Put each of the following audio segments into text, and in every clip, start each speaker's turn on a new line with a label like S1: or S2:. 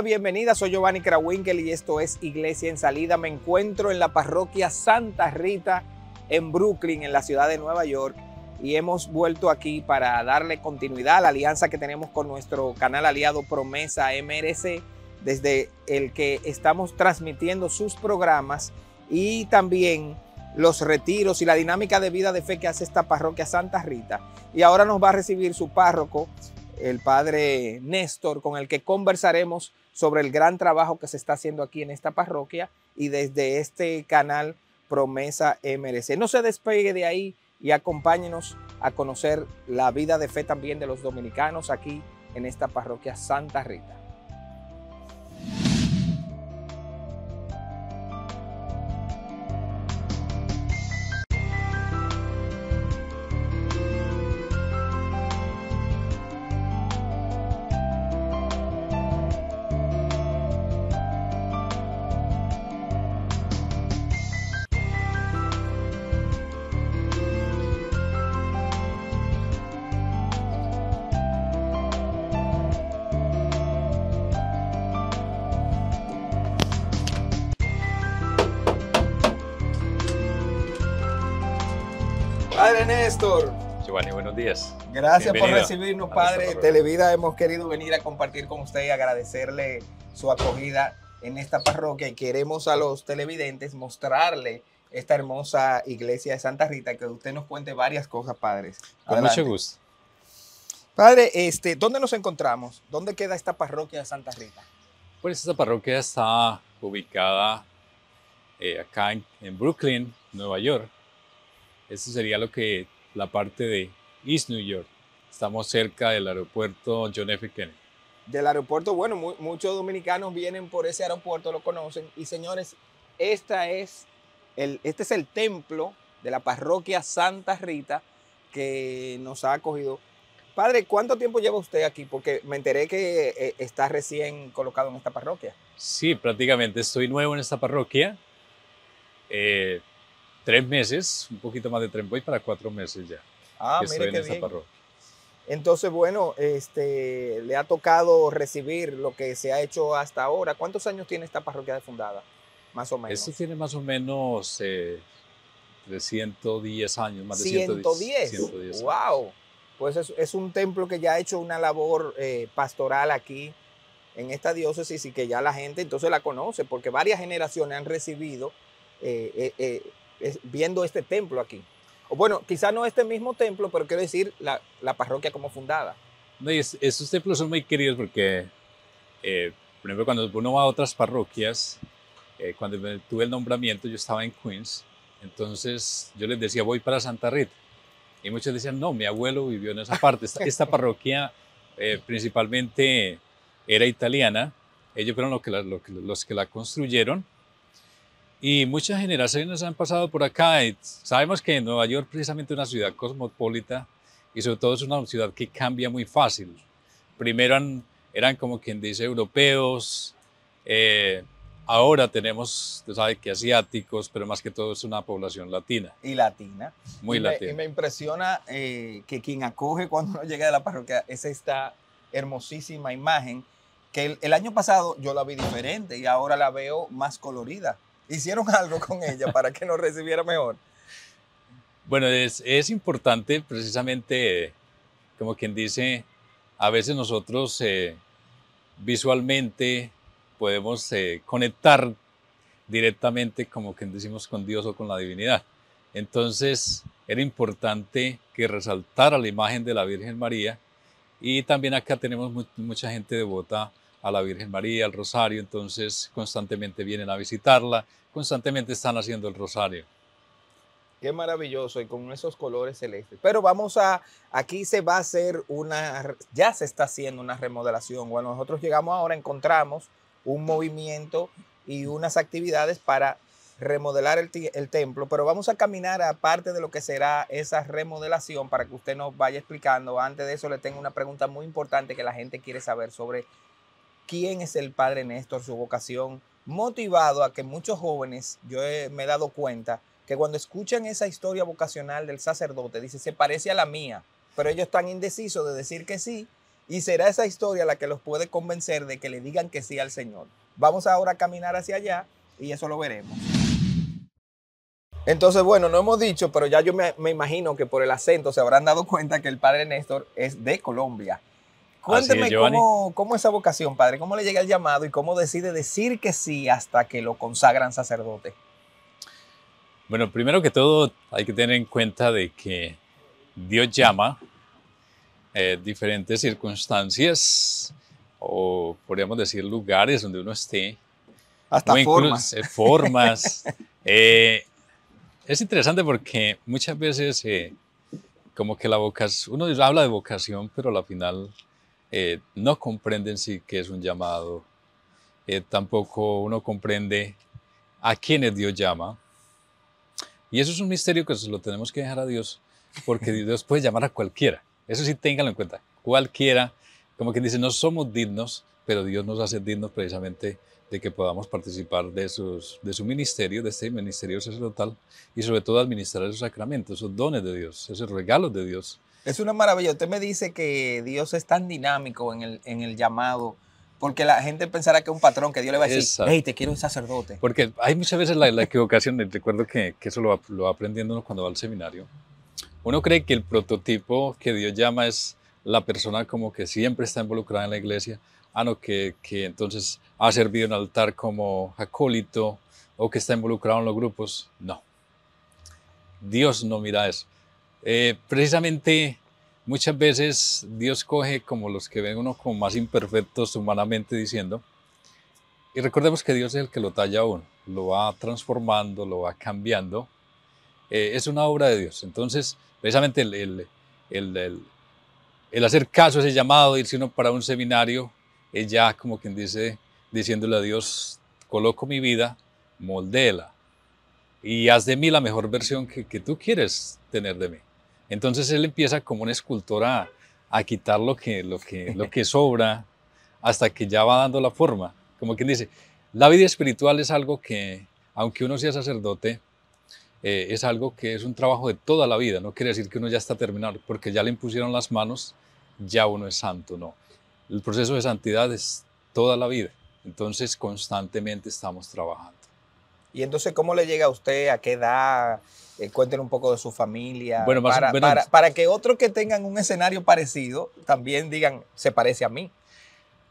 S1: bienvenida, soy Giovanni Krawinkel y esto es Iglesia en Salida. Me encuentro en la parroquia Santa Rita en Brooklyn, en la ciudad de Nueva York, y hemos vuelto aquí para darle continuidad a la alianza que tenemos con nuestro canal aliado Promesa MRC, desde el que estamos transmitiendo sus programas y también los retiros y la dinámica de vida de fe que hace esta parroquia Santa Rita. Y ahora nos va a recibir su párroco, el padre Néstor, con el que conversaremos sobre el gran trabajo que se está haciendo aquí en esta parroquia y desde este canal Promesa MRC. No se despegue de ahí y acompáñenos a conocer la vida de fe también de los dominicanos aquí en esta parroquia Santa Rita. Néstor.
S2: Giovanni, buenos días. Gracias por recibirnos, Padre. Televida,
S1: hemos querido venir a compartir con usted y agradecerle su acogida en esta parroquia y queremos a los televidentes mostrarle esta hermosa iglesia de Santa Rita, que usted nos cuente varias cosas, padres. Con mucho gusto. Padre, este, ¿dónde nos encontramos? ¿Dónde queda esta parroquia de Santa Rita?
S2: Pues esta parroquia está ubicada eh, acá en Brooklyn, Nueva York. Eso sería lo que la parte de East New York. Estamos cerca del aeropuerto John F. Kennedy.
S1: Del aeropuerto, bueno, muchos dominicanos vienen por ese aeropuerto, lo conocen. Y señores, esta es el, este es el templo de la parroquia Santa Rita que nos ha acogido. Padre, ¿cuánto tiempo lleva usted aquí? Porque me enteré que eh, está recién colocado en esta parroquia.
S2: Sí, prácticamente estoy nuevo en esta parroquia. Eh, tres meses, un poquito más de tres, voy para cuatro meses ya. Ah, que mire parroquia.
S1: Entonces, bueno, este, le ha tocado recibir lo que se ha hecho hasta ahora. ¿Cuántos años tiene esta parroquia de fundada? Más o menos.
S2: Esto tiene más o menos 310 eh, años, más de 110. 110 wow.
S1: Pues es, un templo que ya ha hecho una labor eh, pastoral aquí en esta diócesis y que ya la gente entonces la conoce, porque varias generaciones han recibido eh, viendo este templo aquí. O bueno, quizá no este mismo templo, pero quiero decir la, parroquia como fundada.
S2: No, estos templos son muy queridos porque, eh, por ejemplo, cuando uno va a otras parroquias, eh, cuando tuve el nombramiento, yo estaba en Queens, entonces yo les decía, voy para Santa Rita. Y muchos decían, no, mi abuelo vivió en esa parte. Esta, parroquia eh, principalmente era italiana, ellos fueron los que los que la construyeron y muchas generaciones han pasado por acá. Y sabemos que Nueva York precisamente es una ciudad cosmopolita y sobre todo es una ciudad que cambia muy fácil. Primero eran, como quien dice europeos, eh, ahora tenemos, tú sabes que asiáticos, pero más que todo es una población latina.
S1: Y latina.
S2: Muy latina. Me, y me
S1: impresiona eh, que quien acoge cuando uno llega de la parroquia es esta hermosísima imagen que el año pasado yo la vi diferente y ahora la veo más colorida. ¿Hicieron algo con ella para que nos recibiera mejor?
S2: Bueno, es, importante precisamente, como quien dice, a veces nosotros eh, visualmente podemos eh, conectar directamente, como quien decimos, con Dios o con la divinidad. Entonces, era importante que resaltara la imagen de la Virgen María y también acá tenemos mucha gente devota a la Virgen María, al Rosario, entonces constantemente vienen a visitarla, constantemente están haciendo el Rosario.
S1: Qué maravilloso y con esos colores celestes. Pero vamos a, aquí se va a hacer una, ya se está haciendo una remodelación. Cuando nosotros llegamos ahora encontramos un movimiento y unas actividades para remodelar el, templo, pero vamos a caminar a parte de lo que será esa remodelación para que usted nos vaya explicando. Antes de eso le tengo una pregunta muy importante que la gente quiere saber sobre quién es el padre Néstor, su vocación, motivado a que muchos jóvenes, yo me he dado cuenta, que cuando escuchan esa historia vocacional del sacerdote, dice, se parece a la mía, pero ellos están indecisos de decir que sí, y será esa historia la que los puede convencer de que le digan que sí al Señor. Vamos ahora a caminar hacia allá y eso lo veremos. Entonces, bueno, no hemos dicho, pero ya yo me, me imagino que por el acento se habrán dado cuenta que el padre Néstor es de Colombia Cuénteme cómo, es esa vocación, padre, cómo le llega el llamado y cómo decide decir que sí hasta que lo consagran sacerdote.
S2: Bueno, primero que todo hay que tener en cuenta de que Dios llama eh, diferentes circunstancias o podríamos decir lugares donde uno esté. Hasta formas. Eh, formas. Eh, es interesante porque muchas veces como que la vocación, uno habla de vocación, pero al final eh, no comprenden si que es un llamado, eh, tampoco uno comprende a quienes Dios llama. Y eso es un misterio que se lo tenemos que dejar a Dios, porque Dios puede llamar a cualquiera. Eso sí, ténganlo en cuenta. Cualquiera, como quien dice, no somos dignos, pero Dios nos hace dignos precisamente de que podamos participar de, de su ministerio, de este ministerio sacerdotal, y sobre todo administrar esos sacramentos, esos dones de Dios, esos regalos de Dios es
S1: una maravilla. Usted me dice que Dios es tan dinámico en el, en el llamado. Porque la gente pensará que es un patrón, que Dios le va a decir, hey, te quiero un sacerdote.
S2: Porque hay muchas veces la, la equivocación, recuerdo que, que, eso lo, lo aprendiendo cuando va al seminario. Uno cree que el prototipo que Dios llama es la persona como que siempre está involucrada en la iglesia, ah, no, que, que entonces ha servido en altar como acólito o que está involucrado en los grupos. No. Dios no mira eso. Eh, precisamente muchas veces Dios coge como los que ven uno como más imperfectos humanamente diciendo, y recordemos que Dios es el que lo talla a uno, lo va transformando, lo va cambiando. Eh, es una obra de Dios. Entonces, precisamente el, hacer caso a ese llamado, irse uno para un seminario, es ya como quien dice, diciéndole a Dios, coloco mi vida, moldéela y haz de mí la mejor versión que tú quieres tener de mí. Entonces él empieza como un escultor a, quitar lo que, lo, que, lo que sobra hasta que ya va dando la forma. Como quien dice, la vida espiritual es algo que, aunque uno sea sacerdote, eh, es algo que es un trabajo de toda la vida. No quiere decir que uno ya está terminado, porque ya le impusieron las manos, ya uno es santo, no. El proceso de santidad es toda la vida. Entonces constantemente estamos trabajando.
S1: Y entonces, ¿cómo le llega a usted? ¿A qué edad? Eh, un poco de su familia. Bueno, para, para, para, que otros que tengan un escenario parecido también digan,
S2: se parece a mí.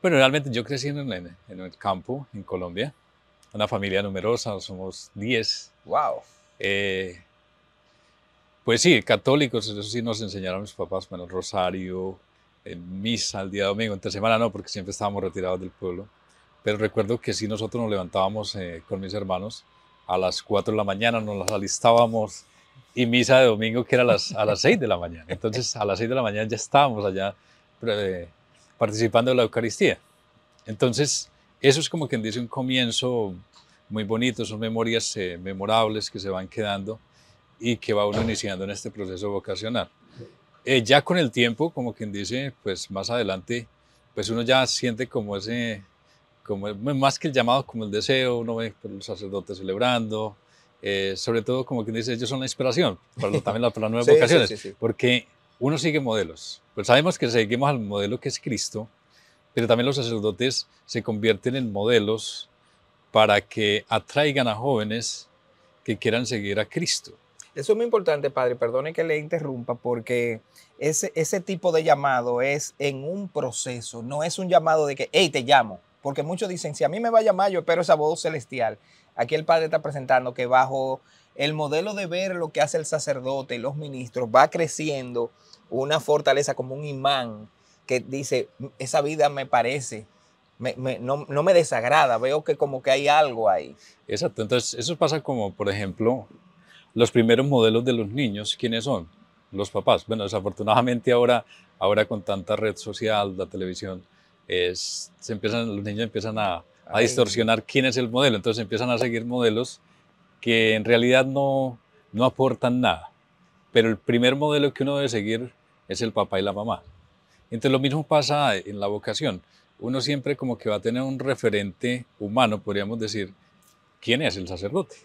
S2: Bueno, realmente yo crecí en, el campo, en Colombia. Una familia numerosa, somos 10. ¡Wow! Eh, pues sí, católicos, eso sí nos enseñaron mis papás, bueno, rosario, misa el día domingo, entre semana no, porque siempre estábamos retirados del pueblo. Pero recuerdo que sí nosotros nos levantábamos eh, con mis hermanos a las 4 de la mañana, nos las alistábamos y misa de domingo que era a las, a las 6 de la mañana. Entonces a las 6 de la mañana ya estábamos allá eh, participando de la Eucaristía. Entonces eso es como quien dice un comienzo muy bonito, son memorias eh, memorables que se van quedando y que va uno iniciando en este proceso vocacional. ya con el tiempo, como quien dice, pues más adelante, pues uno ya siente como ese, como, más que el llamado, como el deseo, uno ve los sacerdotes celebrando, eh, sobre todo como quien dice, ellos son la inspiración para también las nuevas vocaciones, porque uno sigue modelos. Pues sabemos que seguimos al modelo que es Cristo, pero también los sacerdotes se convierten en modelos para que atraigan a jóvenes que quieran seguir a Cristo.
S1: Eso es muy importante, padre. Perdone que le interrumpa, porque ese, ese tipo de llamado es en un proceso, no es un llamado de que, hey, te llamo. Porque muchos dicen, si a mí me vaya a llamar, yo espero esa voz celestial. Aquí el Padre está presentando que bajo el modelo de ver lo que hace el sacerdote y los ministros va creciendo una fortaleza como un imán que dice, esa vida me parece, no, me desagrada, veo que como que hay algo ahí.
S2: Exacto, entonces eso pasa como, por ejemplo, los primeros modelos de los niños, ¿quiénes son? Los papás. Bueno, desafortunadamente ahora, ahora con tanta red social, la televisión, se empiezan, los niños empiezan a, distorsionar quién es el modelo. Entonces empiezan a seguir modelos que en realidad no, no aportan nada. Pero el primer modelo que uno debe seguir es el papá y la mamá. Entonces lo mismo pasa en la vocación. Uno siempre como que va a tener un referente humano, podríamos decir, ¿quién es el sacerdote?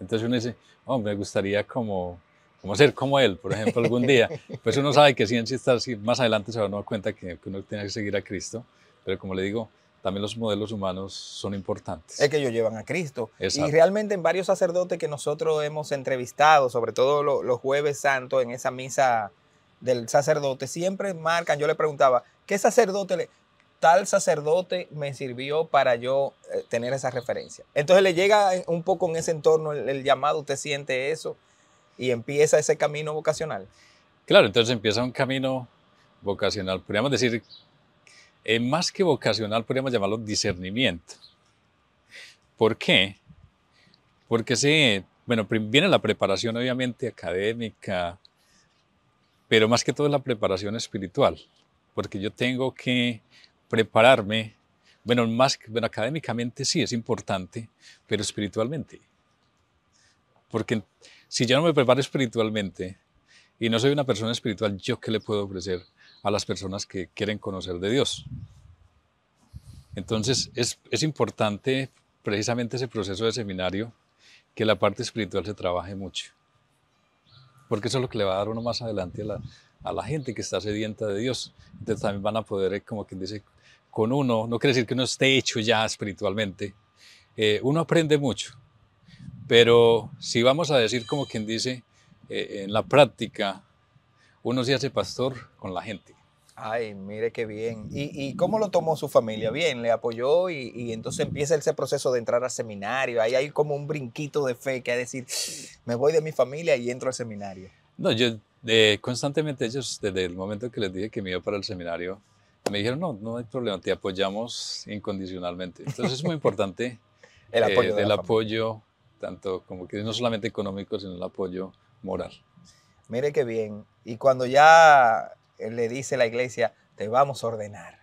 S2: Entonces uno dice, oh, me gustaría como como ser como él, por ejemplo, algún día. Pues uno sabe que ciencia está así, más adelante se va a dar cuenta que, uno tiene que seguir a Cristo, pero como le digo, también los modelos humanos son importantes. Es
S1: que ellos llevan a Cristo. Y realmente en varios sacerdotes que nosotros hemos entrevistado, sobre todo los, jueves santos en esa misa del sacerdote, siempre marcan, yo le preguntaba, ¿qué sacerdote tal sacerdote me sirvió para yo eh, tener esa referencia? Entonces le llega un poco en ese entorno el, el llamado, usted siente eso y empieza ese camino vocacional.
S2: Claro, entonces empieza un camino vocacional, podríamos decir, eh, más que vocacional, podríamos llamarlo discernimiento. ¿Por qué? Porque sí, bueno, viene la preparación obviamente académica, pero más que todo la preparación espiritual, porque yo tengo que prepararme, bueno, más, bueno, académicamente sí es importante, pero espiritualmente. Porque si yo no me preparo espiritualmente y no soy una persona espiritual, ¿yo qué le puedo ofrecer a las personas que quieren conocer de Dios? Entonces es, importante precisamente ese proceso de seminario, que la parte espiritual se trabaje mucho. Porque eso es lo que le va a dar uno más adelante a la, gente que está sedienta de Dios. Entonces también van a poder, eh, como quien dice, con uno, no quiere decir que uno esté hecho ya espiritualmente. Eh, uno aprende mucho, pero si vamos a decir como quien dice, eh, en la práctica, uno se hace pastor con la gente.
S1: Ay, mire qué bien. ¿Y, cómo lo tomó su familia? Bien, le apoyó y, entonces empieza ese proceso de entrar al seminario. Ahí hay como un brinquito de fe que es decir, me voy de mi familia y entro al seminario.
S2: No, yo eh, constantemente ellos, desde el momento que les dije que me iba para el seminario, me dijeron, no, no hay problema, te apoyamos incondicionalmente. Entonces es muy importante el eh, apoyo, apoyo tanto como que no solamente económico, sino el apoyo moral.
S1: Mire qué bien. Y cuando ya eh, le dice la iglesia, te vamos a ordenar,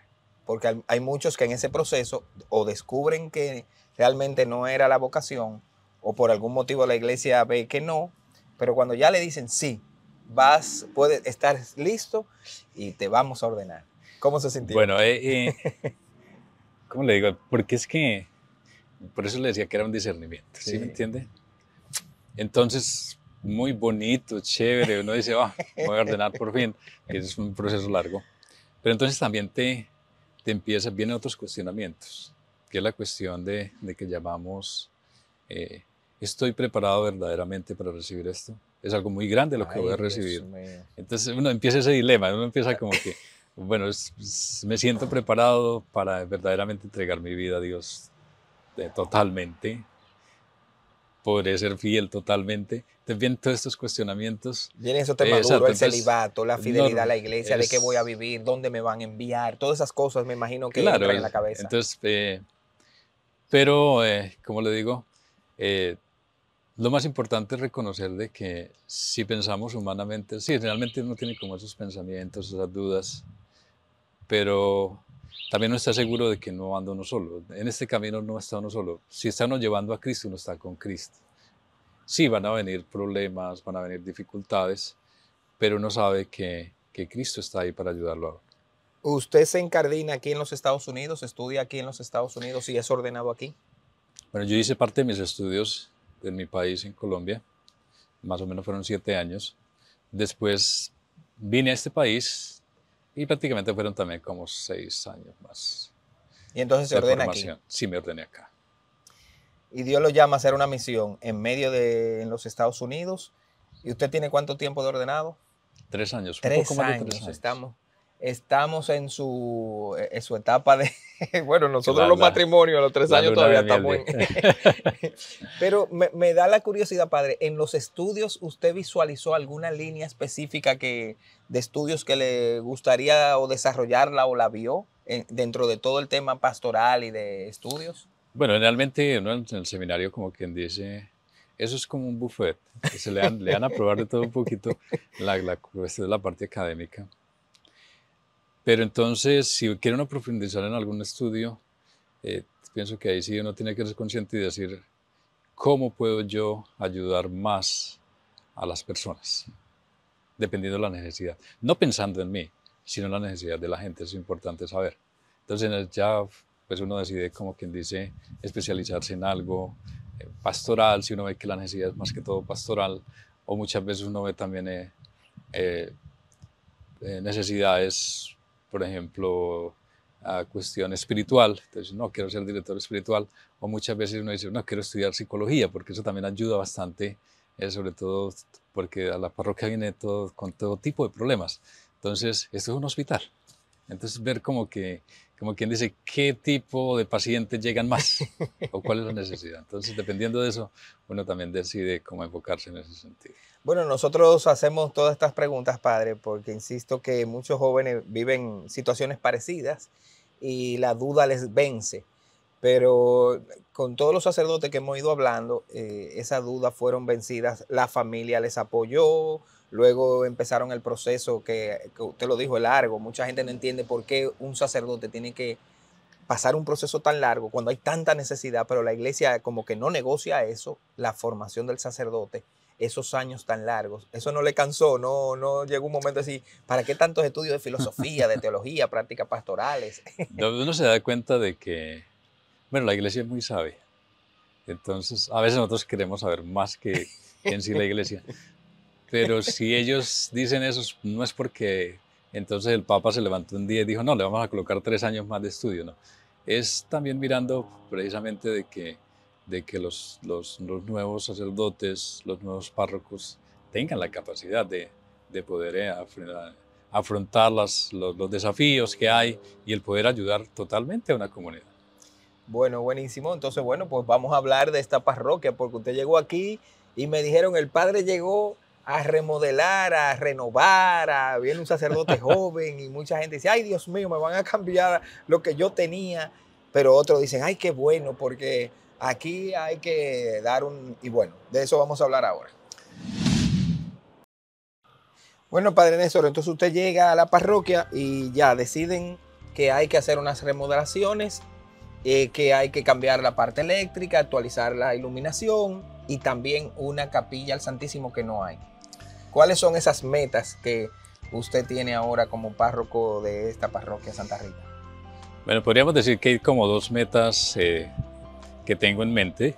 S1: porque hay, muchos que en ese proceso o descubren que realmente no era la vocación, o por algún motivo la iglesia ve que no, pero cuando ya le dicen sí, vas, puedes estar listo y te vamos a ordenar.
S2: ¿Cómo se sintió? Bueno, eh, eh, ¿cómo le digo? Porque es que por eso le decía que era un discernimiento, ¿sí, me entiende? Entonces, muy bonito, chévere, uno dice, ah, voy a ordenar por fin, es un proceso largo. Pero entonces también te, te empiezan, vienen otros cuestionamientos, que es la cuestión de, que llamamos, eh, ¿estoy preparado verdaderamente para recibir esto? Es algo muy grande lo que voy a recibir. Entonces uno empieza ese dilema, uno empieza como que, bueno, me siento preparado para verdaderamente entregar mi vida a Dios totalmente. por ser fiel totalmente. Entonces todos estos cuestionamientos. Vienen esos eh, temas duros, el celibato, la fidelidad a la iglesia, de qué voy
S1: a vivir, dónde me van a enviar, todas esas cosas me imagino que claro, en la cabeza. Entonces,
S2: eh, pero, eh, como le digo, lo más importante es reconocer que si pensamos humanamente, sí, realmente uno tiene como esos pensamientos, esas dudas, pero también no está seguro de que no anda uno solo. En este camino no está uno solo. Si está llevando a Cristo, uno está con Cristo. Sí, van a venir problemas, van a venir dificultades, pero uno sabe que, Cristo está ahí para ayudarlo.
S1: ¿Usted se encardina aquí en los Estados Unidos, estudia aquí en los Estados Unidos y es ordenado aquí?
S2: Bueno, yo hice parte de mis estudios en mi país, en Colombia. Más o menos fueron siete años. Después vine a este país, y prácticamente fueron también como seis años más. ¿Y entonces se ordena aquí? Sí, me ordené acá.
S1: Y Dios lo llama a hacer una misión en medio de en los Estados Unidos. ¿Y usted tiene cuánto tiempo de ordenado?
S2: Tres años. tres años.
S1: Estamos estamos en su, e, en su etapa de, bueno, nosotros los matrimonios a los tres años todavía estamos Pero me, da la curiosidad, padre, ¿en los estudios usted visualizó alguna línea específica que, de estudios que le gustaría o desarrollarla o la vio eh, dentro de todo el tema pastoral y de estudios?
S2: Bueno, realmente en el seminario, como quien dice, eso es como un buffet, que se le, dan le a probar de todo un poquito la, la parte académica pero entonces, si quiere uno profundizar en algún estudio, eh, pienso que ahí sí uno tiene que ser consciente y decir, ¿cómo puedo yo ayudar más a las personas? Dependiendo de la necesidad. No pensando en mí, sino en la necesidad de la gente, es importante saber. Entonces ya pues uno decide, como quien dice, especializarse en algo eh, pastoral, si uno ve que la necesidad es más que todo pastoral, o muchas veces uno ve también eh, necesidades por ejemplo, a cuestión espiritual, entonces no quiero ser director espiritual, o muchas veces uno dice, no quiero estudiar psicología, porque eso también ayuda bastante, eh, sobre todo porque a la parroquia viene todo, con todo tipo de problemas. Entonces, esto es un hospital. Entonces, ver como que como quien dice, qué tipo de pacientes llegan más o cuál es la necesidad. Entonces, dependiendo de eso, uno también decide cómo enfocarse en ese sentido.
S1: Bueno, nosotros hacemos todas estas preguntas, padre, porque insisto que muchos jóvenes viven situaciones parecidas y la duda les vence. Pero con todos los sacerdotes que hemos ido hablando, esa eh, esas dudas fueron vencidas, la familia les apoyó, Luego empezaron el proceso que, usted lo dijo, el largo. Mucha gente no entiende por qué un sacerdote tiene que pasar un proceso tan largo cuando hay tanta necesidad, pero la iglesia como que no negocia eso, la formación del sacerdote, esos años tan largos. Eso no le cansó, no, no llegó un momento así, ¿para qué tantos estudios de filosofía, de teología, prácticas pastorales?
S2: Uno se da cuenta de que, bueno, la iglesia es muy sabia. Entonces, a veces nosotros queremos saber más que en sí la iglesia. Pero si ellos dicen eso, no es porque entonces el Papa se levantó un día y dijo, no, le vamos a colocar tres años más de estudio, no. Es también mirando precisamente de que, de que los, los, nuevos sacerdotes, los nuevos párrocos, tengan la capacidad de, poder eh, afrontar los, desafíos que hay y el poder ayudar totalmente a una comunidad.
S1: Bueno, buenísimo. Entonces, bueno, pues vamos a hablar de esta parroquia, porque usted llegó aquí y me dijeron, el padre llegó a remodelar, a renovar, viene un sacerdote joven y mucha gente dice, ay Dios mío, me van a cambiar lo que yo tenía, pero otros dicen, ay qué bueno, porque aquí hay que dar un... Y bueno, de eso vamos a hablar ahora. Bueno, Padre Néstor, entonces usted llega a la parroquia y ya deciden que hay que hacer unas remodelaciones, eh, que hay que cambiar la parte eléctrica, actualizar la iluminación y también una capilla al Santísimo que no hay. ¿Cuáles son esas metas que usted tiene ahora como párroco de esta parroquia Santa Rita?
S2: Bueno, podríamos decir que hay como dos metas eh, que tengo en mente.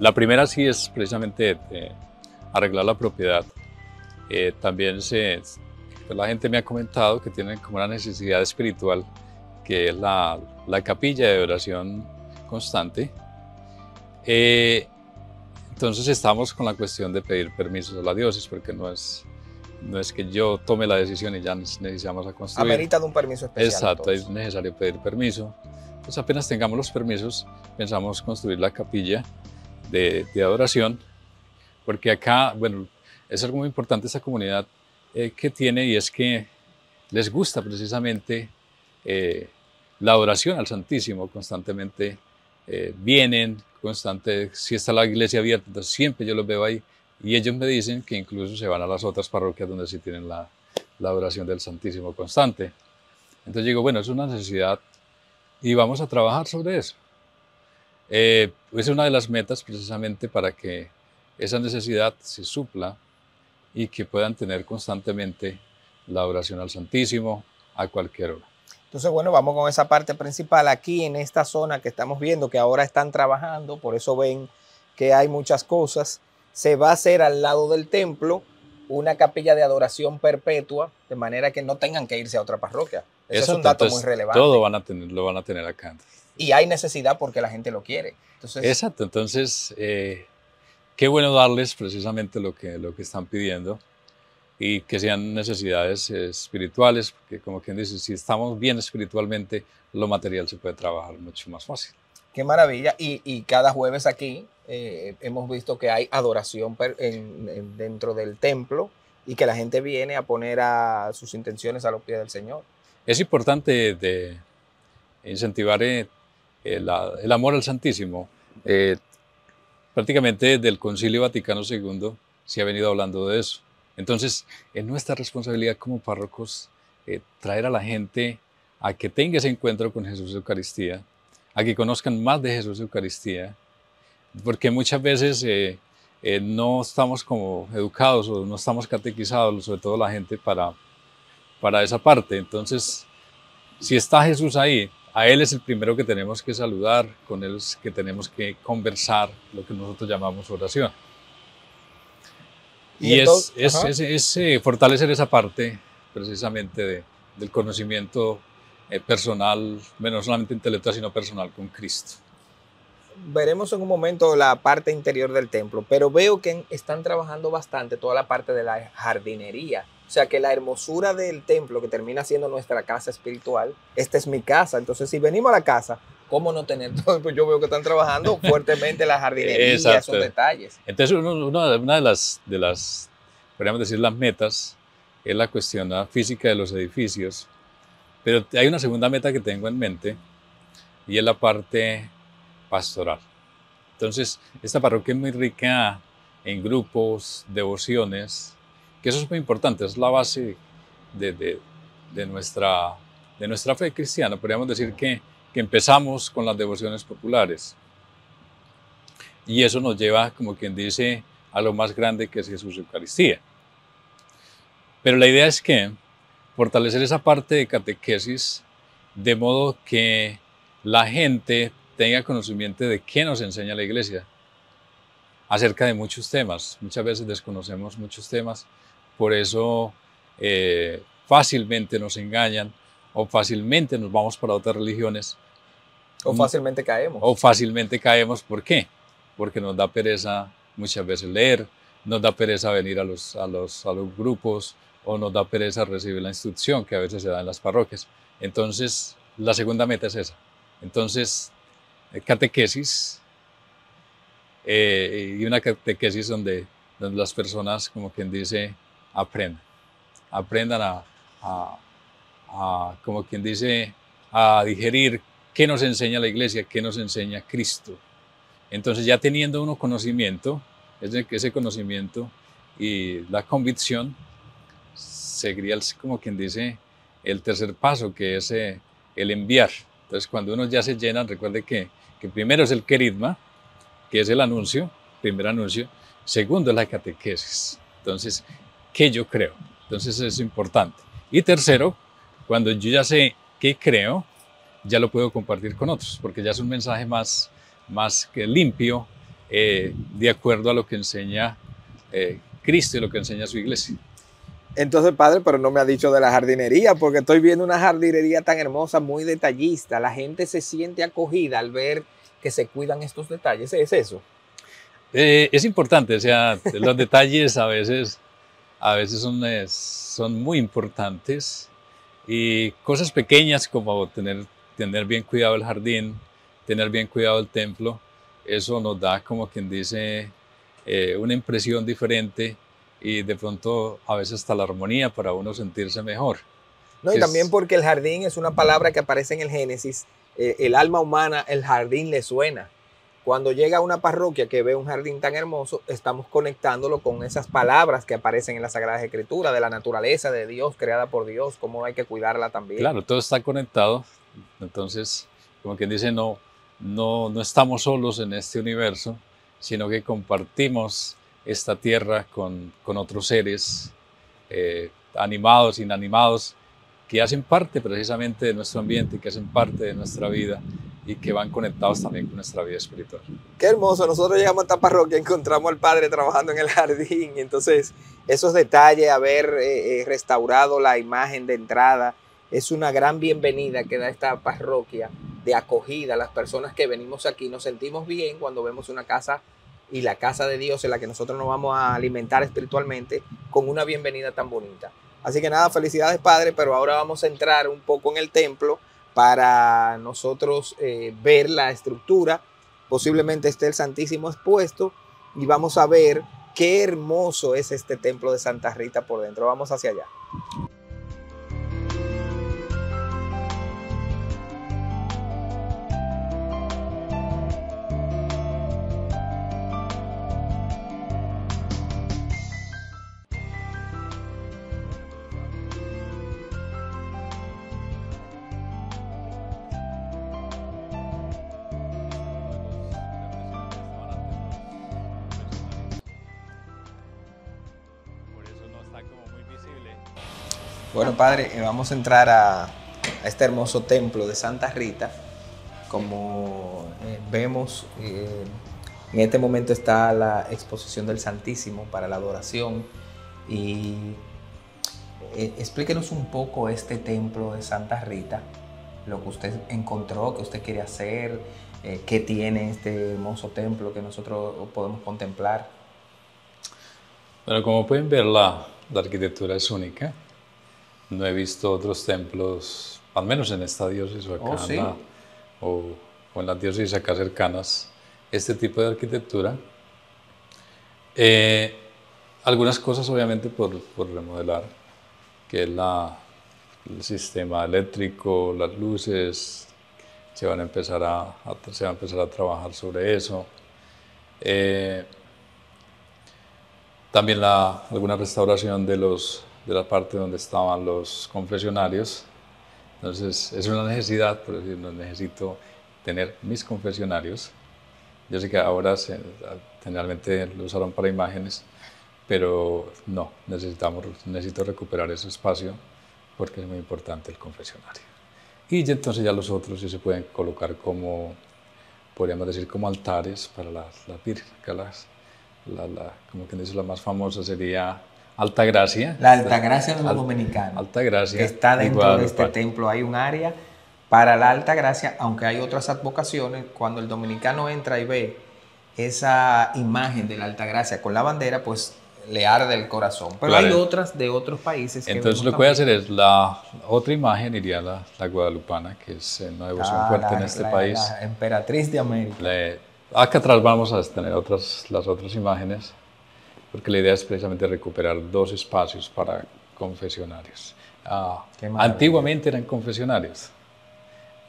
S2: La primera sí es precisamente eh, arreglar la propiedad. Eh, también se, pues, la gente me ha comentado que tienen como una necesidad espiritual, que es la, capilla de oración constante. Entonces estamos con la cuestión de pedir permisos a la diócesis porque no es, no es que yo tome la decisión y ya necesitamos la construir. Amerita de
S1: un permiso especial. Exacto, es
S2: necesario pedir permiso. Pues apenas tengamos los permisos, pensamos construir la capilla de, adoración, porque acá, bueno, es algo muy importante esta comunidad eh, que tiene y es que les gusta precisamente eh, la adoración al Santísimo, constantemente eh, vienen, constante, si está la iglesia abierta, siempre yo los veo ahí. Y ellos me dicen que incluso se van a las otras parroquias donde sí tienen la, oración del Santísimo constante. Entonces digo, bueno, es una necesidad y vamos a trabajar sobre eso. Eh, es una de las metas precisamente para que esa necesidad se supla y que puedan tener constantemente la oración al Santísimo a cualquier hora.
S1: Entonces, bueno, vamos con esa parte principal aquí en esta zona que estamos viendo que ahora están trabajando, por eso ven que hay muchas cosas. Se va a hacer al lado del templo una capilla de adoración perpetua, de manera que no tengan que irse a otra parroquia. Eso, es un dato muy relevante. Todo
S2: lo van a tener acá.
S1: Y hay necesidad porque la gente lo quiere. Entonces, Exacto,
S2: entonces eh, qué bueno darles precisamente lo que, lo que están pidiendo y que sean necesidades eh, espirituales, porque como quien dice, si estamos bien espiritualmente, lo material se puede trabajar mucho más
S1: fácil. Qué maravilla. Y, y cada jueves aquí eh, hemos visto que hay adoración en, dentro del templo y que la gente viene a poner a sus intenciones a los pies del Señor.
S2: Es importante de incentivar eh, el, amor al Santísimo. prácticamente del Concilio Vaticano II se ha venido hablando de eso entonces, es nuestra responsabilidad como párrocos eh, traer a la gente a que tenga ese encuentro con Jesús de Eucaristía, a que conozcan más de Jesús de Eucaristía, porque muchas veces eh, eh, no estamos como educados o no estamos catequizados, sobre todo la gente, para, para esa parte. Entonces, si está Jesús ahí, a Él es el primero que tenemos que saludar, con Él es que tenemos que conversar, lo que nosotros llamamos oración. Y, es, eh, fortalecer esa parte precisamente del conocimiento eh, personal, menos solamente intelectual, sino personal con Cristo.
S1: Veremos en un momento la parte interior del templo, pero veo que están trabajando bastante toda la parte de la jardinería. O sea que la hermosura del templo, que termina siendo nuestra casa espiritual, esta es mi casa. Entonces, si venimos a la casa, ¿Cómo no tener todo? Pues yo veo que están trabajando fuertemente las jardinería, esos detalles.
S2: Entonces, una de las, de las, podríamos decir, las metas es la cuestión física de los edificios. Pero hay una segunda meta que tengo en mente y es la parte pastoral. Entonces, esta parroquia es muy rica en grupos, devociones, que eso es muy importante, es la base de nuestra, de nuestra fe cristiana. Podríamos decir que que empezamos con las devociones populares. Y eso nos lleva, como quien dice, a lo más grande que es Jesús Eucaristía. Pero la idea es que fortalecer esa parte de catequesis de modo que la gente tenga conocimiento de qué nos enseña la iglesia acerca de muchos temas. Muchas veces desconocemos muchos temas, por eso eh, fácilmente nos engañan o fácilmente nos vamos para otras religiones. O fácilmente caemos. O fácilmente caemos, ¿por qué? Porque nos da pereza muchas veces leer, nos da pereza venir a los, a los, grupos o nos da pereza recibir la instrucción que a veces se da en las parroquias. Entonces, la segunda meta es esa. Entonces, eh, catequesis, eh, y una catequesis donde, las personas, como quien dice, aprendan, aprendan a como quien dice, a digerir qué nos enseña la iglesia, qué nos enseña Cristo. Entonces ya teniendo uno conocimiento, ese conocimiento y la convicción, seguiría el, como quien dice el tercer paso, que es eh, el enviar. Entonces cuando uno ya se llena, recuerde que, que primero es el queridma, que es el anuncio, primer anuncio, segundo es la catequesis. Entonces, ¿qué yo creo? Entonces es importante. Y tercero, cuando yo ya sé qué creo, ya lo puedo compartir con otros, porque ya es un mensaje más, más que limpio, eh, de acuerdo a lo que enseña eh, Cristo y lo que enseña su iglesia.
S1: Entonces, padre, pero no me ha dicho de la jardinería, porque estoy viendo una jardinería tan hermosa, muy detallista. La gente se siente acogida al ver que se cuidan estos detalles. ¿Es eso?
S2: Eh, es importante, o sea, los detalles a veces, a veces son, son muy importantes y cosas pequeñas como tener, tener bien cuidado el jardín, tener bien cuidado el templo, eso nos da como quien dice eh, una impresión diferente y de pronto a veces hasta la armonía para uno sentirse mejor.
S1: No, y también porque el jardín es una palabra que aparece en el Génesis, eh, el alma humana, el jardín le suena. Cuando llega a una parroquia que ve un jardín tan hermoso, estamos conectándolo con esas palabras que aparecen en las Sagradas Escrituras, de la naturaleza de Dios, creada por Dios, cómo hay que cuidarla también. Claro,
S2: todo está conectado. Entonces, como quien dice, no, no, no estamos solos en este universo, sino que compartimos esta tierra con, otros seres, eh, animados, inanimados, que hacen parte precisamente de nuestro ambiente, que hacen parte de nuestra vida y que van conectados también con nuestra vida espiritual.
S1: Qué hermoso, nosotros llegamos a esta parroquia, encontramos al Padre trabajando en el jardín, entonces esos detalles, haber eh, eh, restaurado la imagen de entrada, es una gran bienvenida que da esta parroquia de acogida. a Las personas que venimos aquí nos sentimos bien cuando vemos una casa y la casa de Dios en la que nosotros nos vamos a alimentar espiritualmente con una bienvenida tan bonita. Así que nada, felicidades Padre, pero ahora vamos a entrar un poco en el templo para nosotros eh, ver la estructura. Posiblemente esté el Santísimo expuesto y vamos a ver qué hermoso es este templo de Santa Rita por dentro. Vamos hacia allá. Bueno, padre, eh, vamos a entrar a, este hermoso templo de Santa Rita. Como eh, vemos, eh, en este momento está la exposición del Santísimo para la adoración. Y explíquenos un poco este templo de Santa Rita, lo que usted encontró, que usted quiere hacer, qué tiene este hermoso templo que nosotros podemos contemplar.
S2: Bueno, como pueden ver, la, la arquitectura es única. No he visto otros templos, al menos en esta diócesis o acá, oh, o, en las diócesis acá cercanas, este tipo de arquitectura. Eh, algunas cosas obviamente por, remodelar, que es la, el sistema eléctrico, las luces, se van a empezar a, va a empezar a trabajar sobre eso. Eh, también la, alguna restauración de los de la parte donde estaban los confesionarios. Entonces, es una necesidad, por decirlo, necesito tener mis confesionarios. Yo sé que ahora se, generalmente lo usaron para imágenes, pero no, necesitamos, necesito recuperar ese espacio porque es muy importante el confesionario. Y entonces ya los otros se pueden colocar como, podríamos decir, como altares para las, las La, la, como quien dice, la más famosa sería gracia La Altagracia de los Dominicanos. Gracia. Está dentro de este
S1: templo, hay un área para la Altagracia, aunque hay otras advocaciones, cuando el dominicano entra y ve esa imagen de la Alta Gracia con la bandera, pues le arde el corazón. Pero hay otras de otros países. Entonces lo que voy a
S2: hacer es la otra imagen iría la, la guadalupana, que es eh, una ah, devoción fuerte en este país. La
S1: emperatriz de América.
S2: acá atrás vamos a tener otras, las otras imágenes porque la idea es precisamente recuperar dos espacios para confesionarios. Ah, antiguamente eran confesionarios.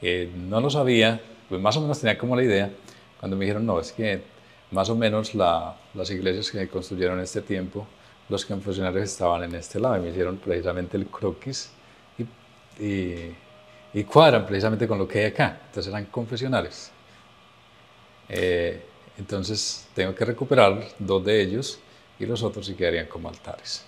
S2: Eh, no lo sabía, pues más o menos tenía como la idea, cuando me dijeron, no, es que más o menos las iglesias que construyeron en este tiempo, los confesionarios estaban en este lado y me hicieron precisamente el croquis y, cuadran precisamente con lo que hay acá. Entonces eran confesionarios. Eh, entonces tengo que recuperar dos de ellos y los otros sí quedarían como altares.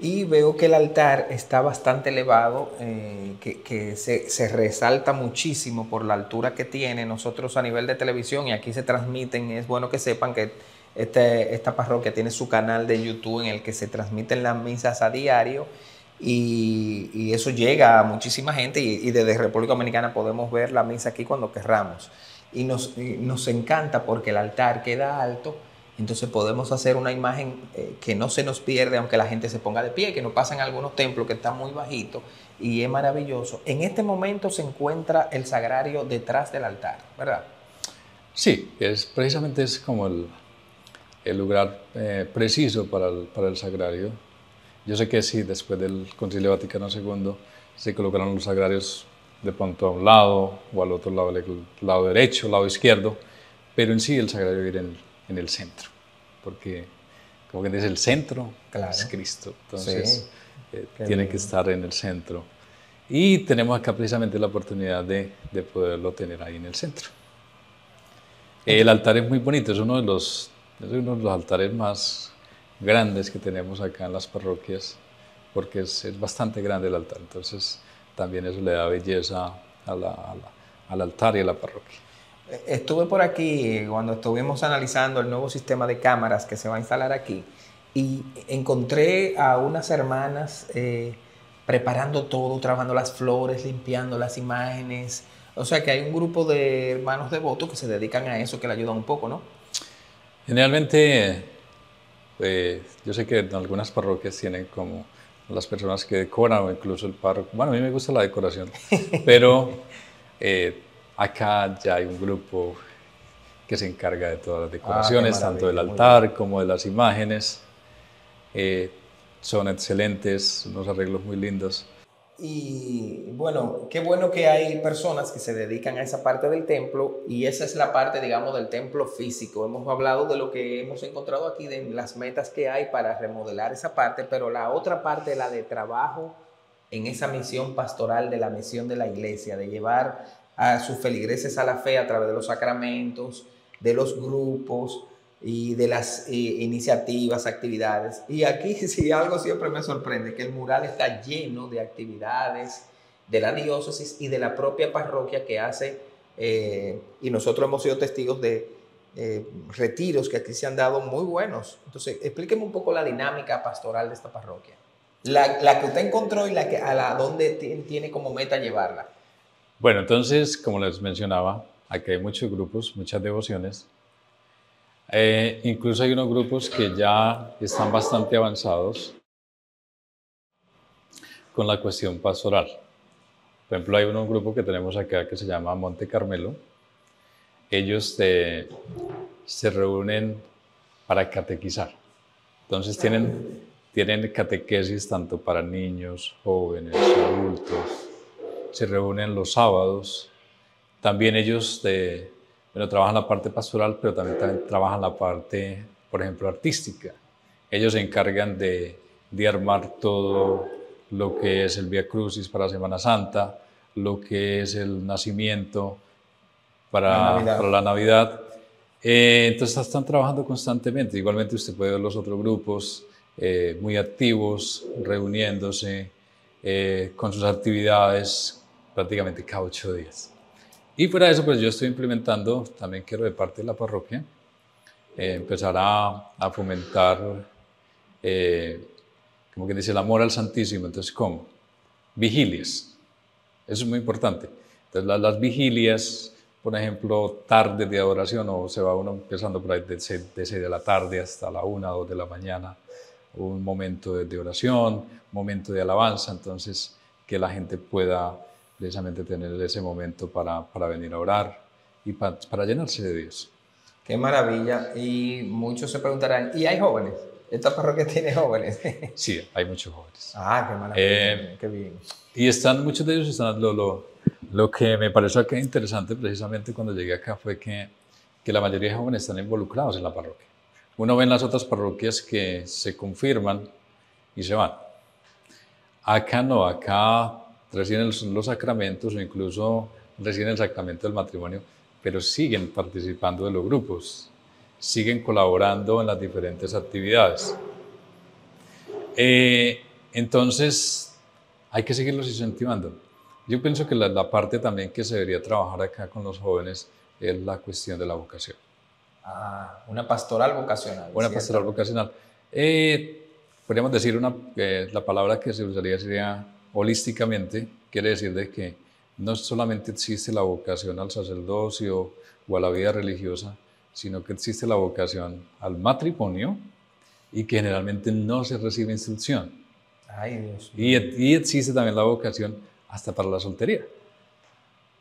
S1: Y veo que el altar está bastante elevado, eh, que, se, resalta muchísimo por la altura que tiene. Nosotros a nivel de televisión, y aquí se transmiten, es bueno que sepan que este, esta parroquia tiene su canal de YouTube en el que se transmiten las misas a diario. Y, eso llega a muchísima gente y, desde República Dominicana podemos ver la misa aquí cuando querramos. y nos encanta porque el altar queda alto entonces podemos hacer una imagen eh, que no se nos pierde, aunque la gente se ponga de pie, que nos en algunos templos que están muy bajitos y es maravilloso. En este momento se encuentra el sagrario detrás del altar, ¿verdad?
S2: Sí, es, precisamente es como el, lugar eh, preciso para el, sagrario. Yo sé que sí, después del Concilio Vaticano II se colocaron los sagrarios de punto a un lado o al otro lado, el lado derecho, lado izquierdo, pero en sí el sagrario viene en en el centro, porque como que es el centro es Cristo, entonces eh, tiene que estar en el centro. Y tenemos acá precisamente la oportunidad de, poderlo tener ahí en el centro. El altar es muy bonito, es uno de los, uno de los altares más grandes que tenemos acá en las parroquias, porque es, bastante grande el altar, entonces también eso le da belleza al altar y a la parroquia
S1: estuve por aquí cuando estuvimos analizando el nuevo sistema de cámaras que se va a instalar aquí y encontré a unas hermanas eh, preparando todo, trabajando las flores, limpiando las imágenes. O sea que hay un grupo de hermanos devotos que se dedican a eso, que le ayudan un poco, ¿no?
S2: Generalmente, eh, yo sé que en algunas parroquias tienen como las personas que decoran o incluso el párroco. Bueno, a mí me gusta la decoración, pero eh, Acá ya hay un grupo que se encarga de todas las ah, decoraciones, tanto del altar como de las imágenes. Eh, son excelentes, unos arreglos muy lindos.
S1: Y bueno, qué bueno que hay personas que se dedican a esa parte del templo y esa es la parte, digamos, del templo físico. Hemos hablado de lo que hemos encontrado aquí, de las metas que hay para remodelar esa parte, pero la otra parte, la de trabajo en esa misión pastoral de la misión de la iglesia, de llevar a sus feligreses a la fe a través de los sacramentos, de los grupos y de las eh, iniciativas, actividades. Y aquí si algo siempre me sorprende, que el mural está lleno de actividades de la diócesis y de la propia parroquia que hace, eh, y nosotros hemos sido testigos de eh, retiros que aquí se han dado muy buenos. Entonces, explíqueme un poco la dinámica pastoral de esta parroquia. La, la que usted encontró y la que a la donde tiene como meta llevarla.
S2: Bueno, entonces, como les mencionaba, aquí hay muchos grupos, muchas devociones. Eh, incluso hay unos grupos que ya están bastante avanzados con la cuestión pastoral. Por ejemplo, hay un grupo que tenemos acá que se llama Monte Carmelo. Ellos se reúnen para catequizar. Entonces tienen catequesis tanto para niños, jóvenes, adultos, se reúnen los sábados. También ellos bueno, trabajan la parte pastoral, pero también, trabajan la parte, por ejemplo, artística. Ellos se encargan de, de armar todo lo que es el Via Crucis para Semana Santa, lo que es el nacimiento para la Navidad. Eh, entonces están trabajando constantemente. Igualmente usted puede ver los otros grupos eh, muy activos, reuniéndose eh, con sus actividades, prácticamente cada ocho días. Y fuera de eso, pues yo estoy implementando, también quiero de parte de la parroquia, eh, empezar a, fomentar, eh, como quien dice, el amor al Santísimo. Entonces, ¿cómo? Vigilias. Eso es muy importante. Entonces, las, vigilias, por ejemplo, tarde de adoración, o se va uno empezando por ahí de 6 de la tarde hasta la 1, 2 de la mañana, un momento de, oración, momento de alabanza, entonces, que la gente pueda precisamente tener ese momento para, para venir a orar y para llenarse de Dios. Qué maravilla.
S1: Y muchos se preguntarán, ¿y hay jóvenes? ¿Esta parroquia tiene jóvenes?
S2: sí, hay muchos jóvenes. Ah, qué maravilla. Eh, qué bien. Y están, muchos de ellos están, lo, lo, lo que me pareció que interesante precisamente cuando llegué acá fue que, que la mayoría de jóvenes están involucrados en la parroquia. Uno ve en las otras parroquias que se confirman y se van. Acá no, acá reciben los, sacramentos o incluso reciben el sacramento del matrimonio, pero siguen participando de los grupos, siguen colaborando en las diferentes actividades. Eh, entonces, hay que seguirlos incentivando. Yo pienso que la, parte también que se debería trabajar acá con los jóvenes es la cuestión de la vocación. Ah,
S1: una pastoral vocacional. Una pastoral
S2: vocacional. Eh, podríamos decir una, eh, la palabra que se usaría sería holísticamente, quiere decir que no solamente existe la vocación al sacerdocio o a la vida religiosa, sino que existe la vocación al matrimonio y que generalmente no se recibe instrucción. y, existe también la vocación hasta para la soltería.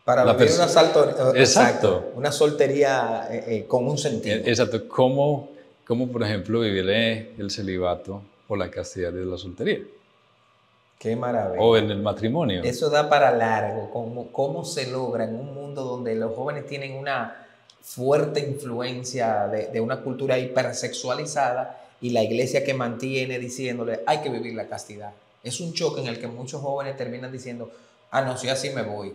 S2: Para la vivir salto, eh, exacto.
S1: una soltería
S2: eh, eh, con un sentido. Exacto. como por ejemplo, vivir el celibato o la castidad de la soltería?
S1: Qué maravilla. O
S2: en el matrimonio. Eso
S1: da para largo, cómo, cómo se logra en un mundo donde los jóvenes tienen una fuerte influencia de, una cultura hipersexualizada y la iglesia que mantiene diciéndole hay que vivir la castidad. Es un choque en el que muchos jóvenes terminan diciendo, ah, no, si así me voy.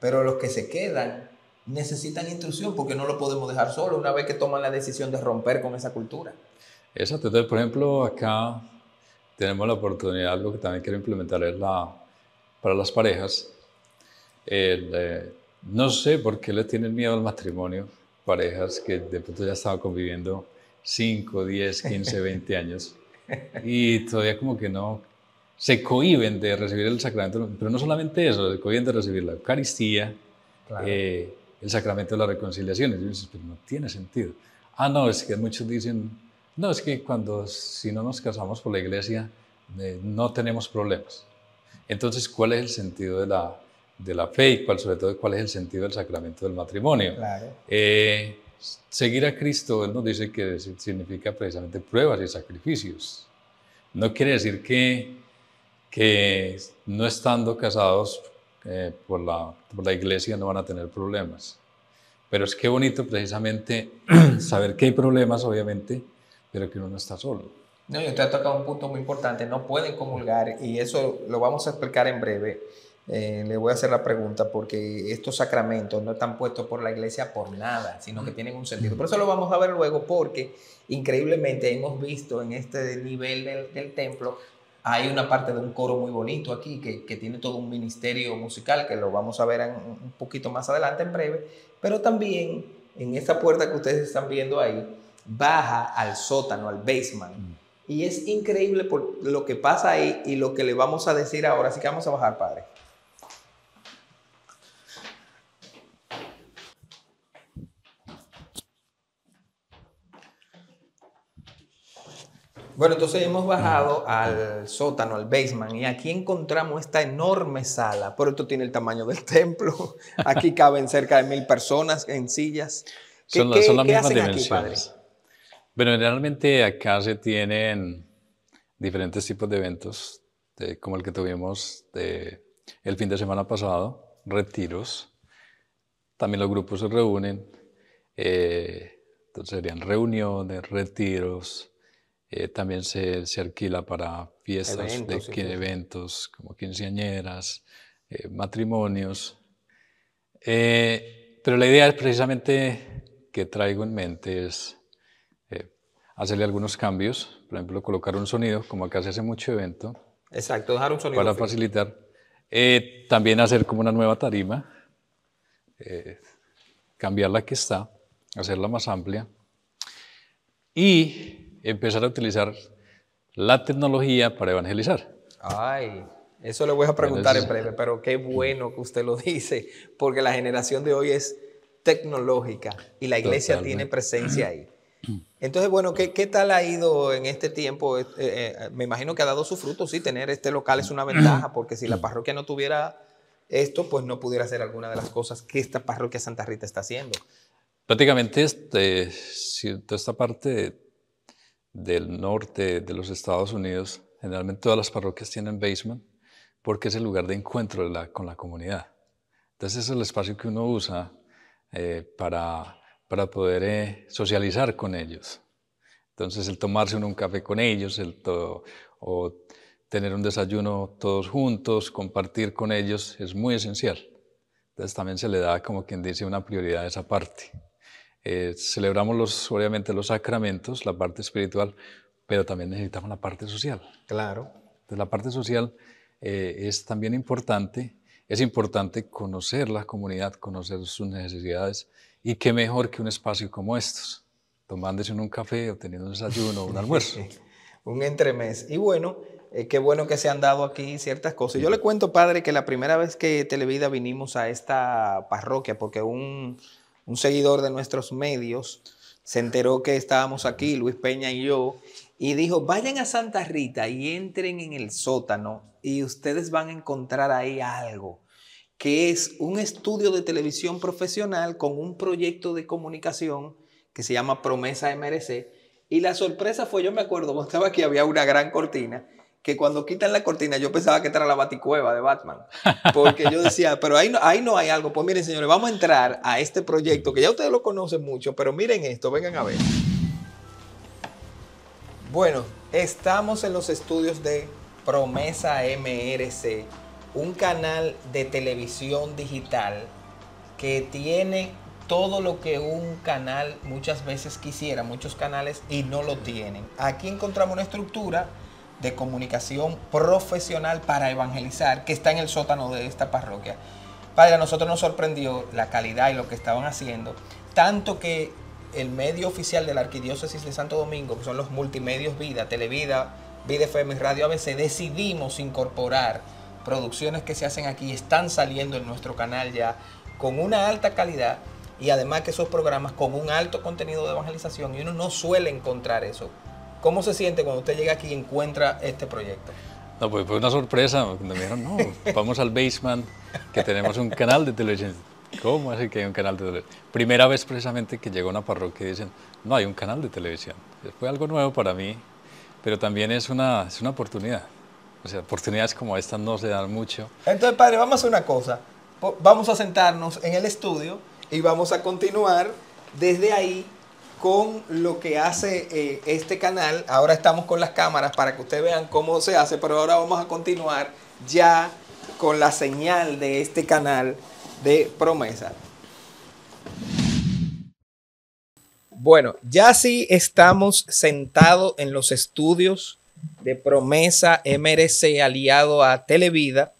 S1: Pero los que se quedan necesitan instrucción porque no lo podemos dejar solo una vez que toman la decisión de romper con esa cultura.
S2: Exacto, entonces por ejemplo acá tenemos la oportunidad, algo que también quiero implementar es la, para las parejas, eh, no sé por qué le tienen miedo al matrimonio, parejas que de pronto ya estaban conviviendo 5, 10, 15, 20 años y todavía como que no se cohiben de recibir el sacramento, pero no solamente eso, se cohiben de recibir la Eucaristía, eh, el sacramento de la reconciliación. Y dices, pero no tiene sentido. Ah, no, es que muchos dicen, no, es que cuando, si no nos casamos por la iglesia, eh, no tenemos problemas. Entonces, ¿cuál es el sentido de la, fe y cuál, sobre todo cuál es el sentido del sacramento del matrimonio? Claro. Eh, seguir a Cristo, Él nos dice que significa precisamente pruebas y sacrificios. No quiere decir que, que no estando casados eh, por, la, por la iglesia no van a tener problemas. Pero es que bonito precisamente saber que hay problemas, obviamente, pero que uno no está solo.
S1: No, y usted ha tocado un punto muy importante, no pueden comulgar y eso lo vamos a explicar en breve. Eh, le voy a hacer la pregunta porque estos sacramentos no están puestos por la iglesia por nada, sino que mm. tienen un sentido. Pero eso lo vamos a ver luego porque increíblemente hemos visto en este nivel del, templo, hay una parte de un coro muy bonito aquí que, tiene todo un ministerio musical que lo vamos a ver un poquito más adelante en breve, pero también en esta puerta que ustedes están viendo ahí baja al sótano, al basement. Mm. Y es increíble por lo que pasa ahí y lo que le vamos a decir ahora. Así que vamos a bajar, padre. Bueno, entonces hemos bajado al sótano, al basement, y aquí encontramos esta enorme sala, Por esto tiene el tamaño del templo. Aquí caben cerca de mil personas en sillas.
S2: son, las mismas dimensiones. Bueno, generalmente acá se tienen diferentes tipos de eventos, como el que tuvimos de, el fin de semana pasado, retiros. También los grupos se reúnen, eh, entonces serían reuniones, retiros, eh, también se, se, alquila para fiestas, de, eventos como quinceañeras, eh, matrimonios. pero la idea es precisamente que traigo en mente es hacerle algunos cambios, por ejemplo, colocar un sonido, como acá se hace mucho evento.
S1: Exacto, dejar un sonido. Para
S2: facilitar. Eh, también hacer como una nueva tarima, eh, cambiar la que está, hacerla más amplia y empezar a utilizar la tecnología para evangelizar.
S1: Ay, eso le voy a preguntar en breve, pero qué bueno que usted lo dice, porque la generación de hoy es tecnológica y la iglesia tiene presencia ahí. Entonces, bueno, ¿qué, tal ha ido en este tiempo? Eh, eh, me imagino que ha dado su fruto, sí, tener este local es una ventaja, porque si la mm. parroquia no tuviera esto, pues no pudiera hacer alguna de las cosas que esta parroquia Santa Rita está haciendo.
S2: Prácticamente este, esta parte del norte de los Estados Unidos, generalmente todas las parroquias tienen basement, porque es el lugar de encuentro con la comunidad. Entonces es el espacio que uno usa eh, para para poder eh, socializar con ellos. Entonces el tomarse un café con ellos, o tener un desayuno todos juntos, compartir con ellos, es muy esencial. Entonces también se le da, como quien dice, una prioridad a esa parte. Eh, celebramos los, obviamente los sacramentos, la parte espiritual, pero también necesitamos la parte social. Claro. Entonces la parte social eh, es también importante. Es importante conocer la comunidad, conocer sus necesidades, y qué mejor que un espacio como estos, tomándose un café obteniendo un desayuno un almuerzo.
S1: un entremés. Y bueno, eh, qué bueno que se han dado aquí ciertas cosas. Yo le cuento, padre, que la primera vez que Televida vinimos a esta parroquia, porque un seguidor de nuestros medios se enteró que estábamos aquí, Luis Peña y yo, y dijo, vayan a Santa Rita y entren en el sótano y ustedes van a encontrar ahí algo que es un estudio de televisión profesional con un proyecto de comunicación que se llama Promesa MRC. Y la sorpresa fue, yo me acuerdo, estaba aquí había una gran cortina, que cuando quitan la cortina yo pensaba que era la baticueva de Batman, porque yo decía, pero ahí no, ahí no hay algo. Pues miren señores, vamos a entrar a este proyecto que ya ustedes lo conocen mucho, pero miren esto, vengan a ver. Bueno, estamos en los estudios de Promesa MRC un canal de televisión digital que tiene todo lo que un canal muchas veces quisiera, muchos canales, y no lo tienen. Aquí encontramos una estructura de comunicación profesional para evangelizar que está en el sótano de esta parroquia. Padre, a nosotros nos sorprendió la calidad y lo que estaban haciendo, tanto que el medio oficial de la Arquidiócesis de Santo Domingo, que son los multimedios Vida, Televida, Vida FM y Radio ABC, decidimos incorporar producciones que se hacen aquí están saliendo en nuestro canal ya con una alta calidad y además que esos programas con un alto contenido de evangelización y uno no suele encontrar eso. ¿Cómo se siente cuando usted llega aquí y encuentra este proyecto?
S2: No, pues fue una sorpresa. Me dijeron, no, vamos al basement, que tenemos un canal de televisión. ¿Cómo así que hay un canal de televisión? Primera vez precisamente que llegó una parroquia y dicen, no, hay un canal de televisión. Fue algo nuevo para mí, pero también es una, es una oportunidad. O sea, oportunidades como estas no se dan mucho.
S1: Entonces, padre, vamos a hacer una cosa. Vamos a sentarnos en el estudio y vamos a continuar desde ahí con lo que hace eh, este canal. Ahora estamos con las cámaras para que ustedes vean cómo se hace, pero ahora vamos a continuar ya con la señal de este canal de promesa. Bueno, ya sí estamos sentados en los estudios de Promesa MRC aliado a Televida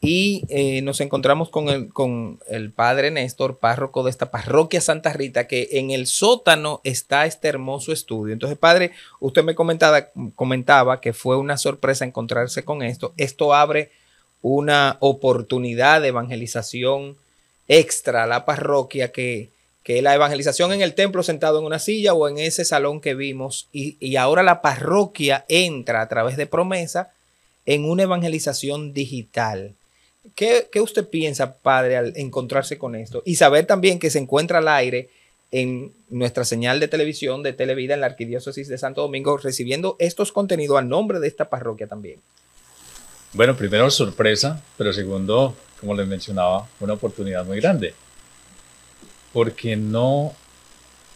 S1: y eh, nos encontramos con el, con el padre Néstor, párroco de esta parroquia Santa Rita, que en el sótano está este hermoso estudio. Entonces, padre, usted me comentaba, comentaba que fue una sorpresa encontrarse con esto. Esto abre una oportunidad de evangelización extra a la parroquia que que la evangelización en el templo sentado en una silla o en ese salón que vimos, y, ahora la parroquia entra a través de promesa en una evangelización digital. ¿Qué, ¿Qué, usted piensa, padre, al encontrarse con esto? Y saber también que se encuentra al aire en nuestra señal de televisión de Televida en la Arquidiócesis de Santo Domingo, recibiendo estos contenidos al nombre de esta parroquia también.
S2: Bueno, primero sorpresa, pero segundo, como les mencionaba, una oportunidad muy grande porque no,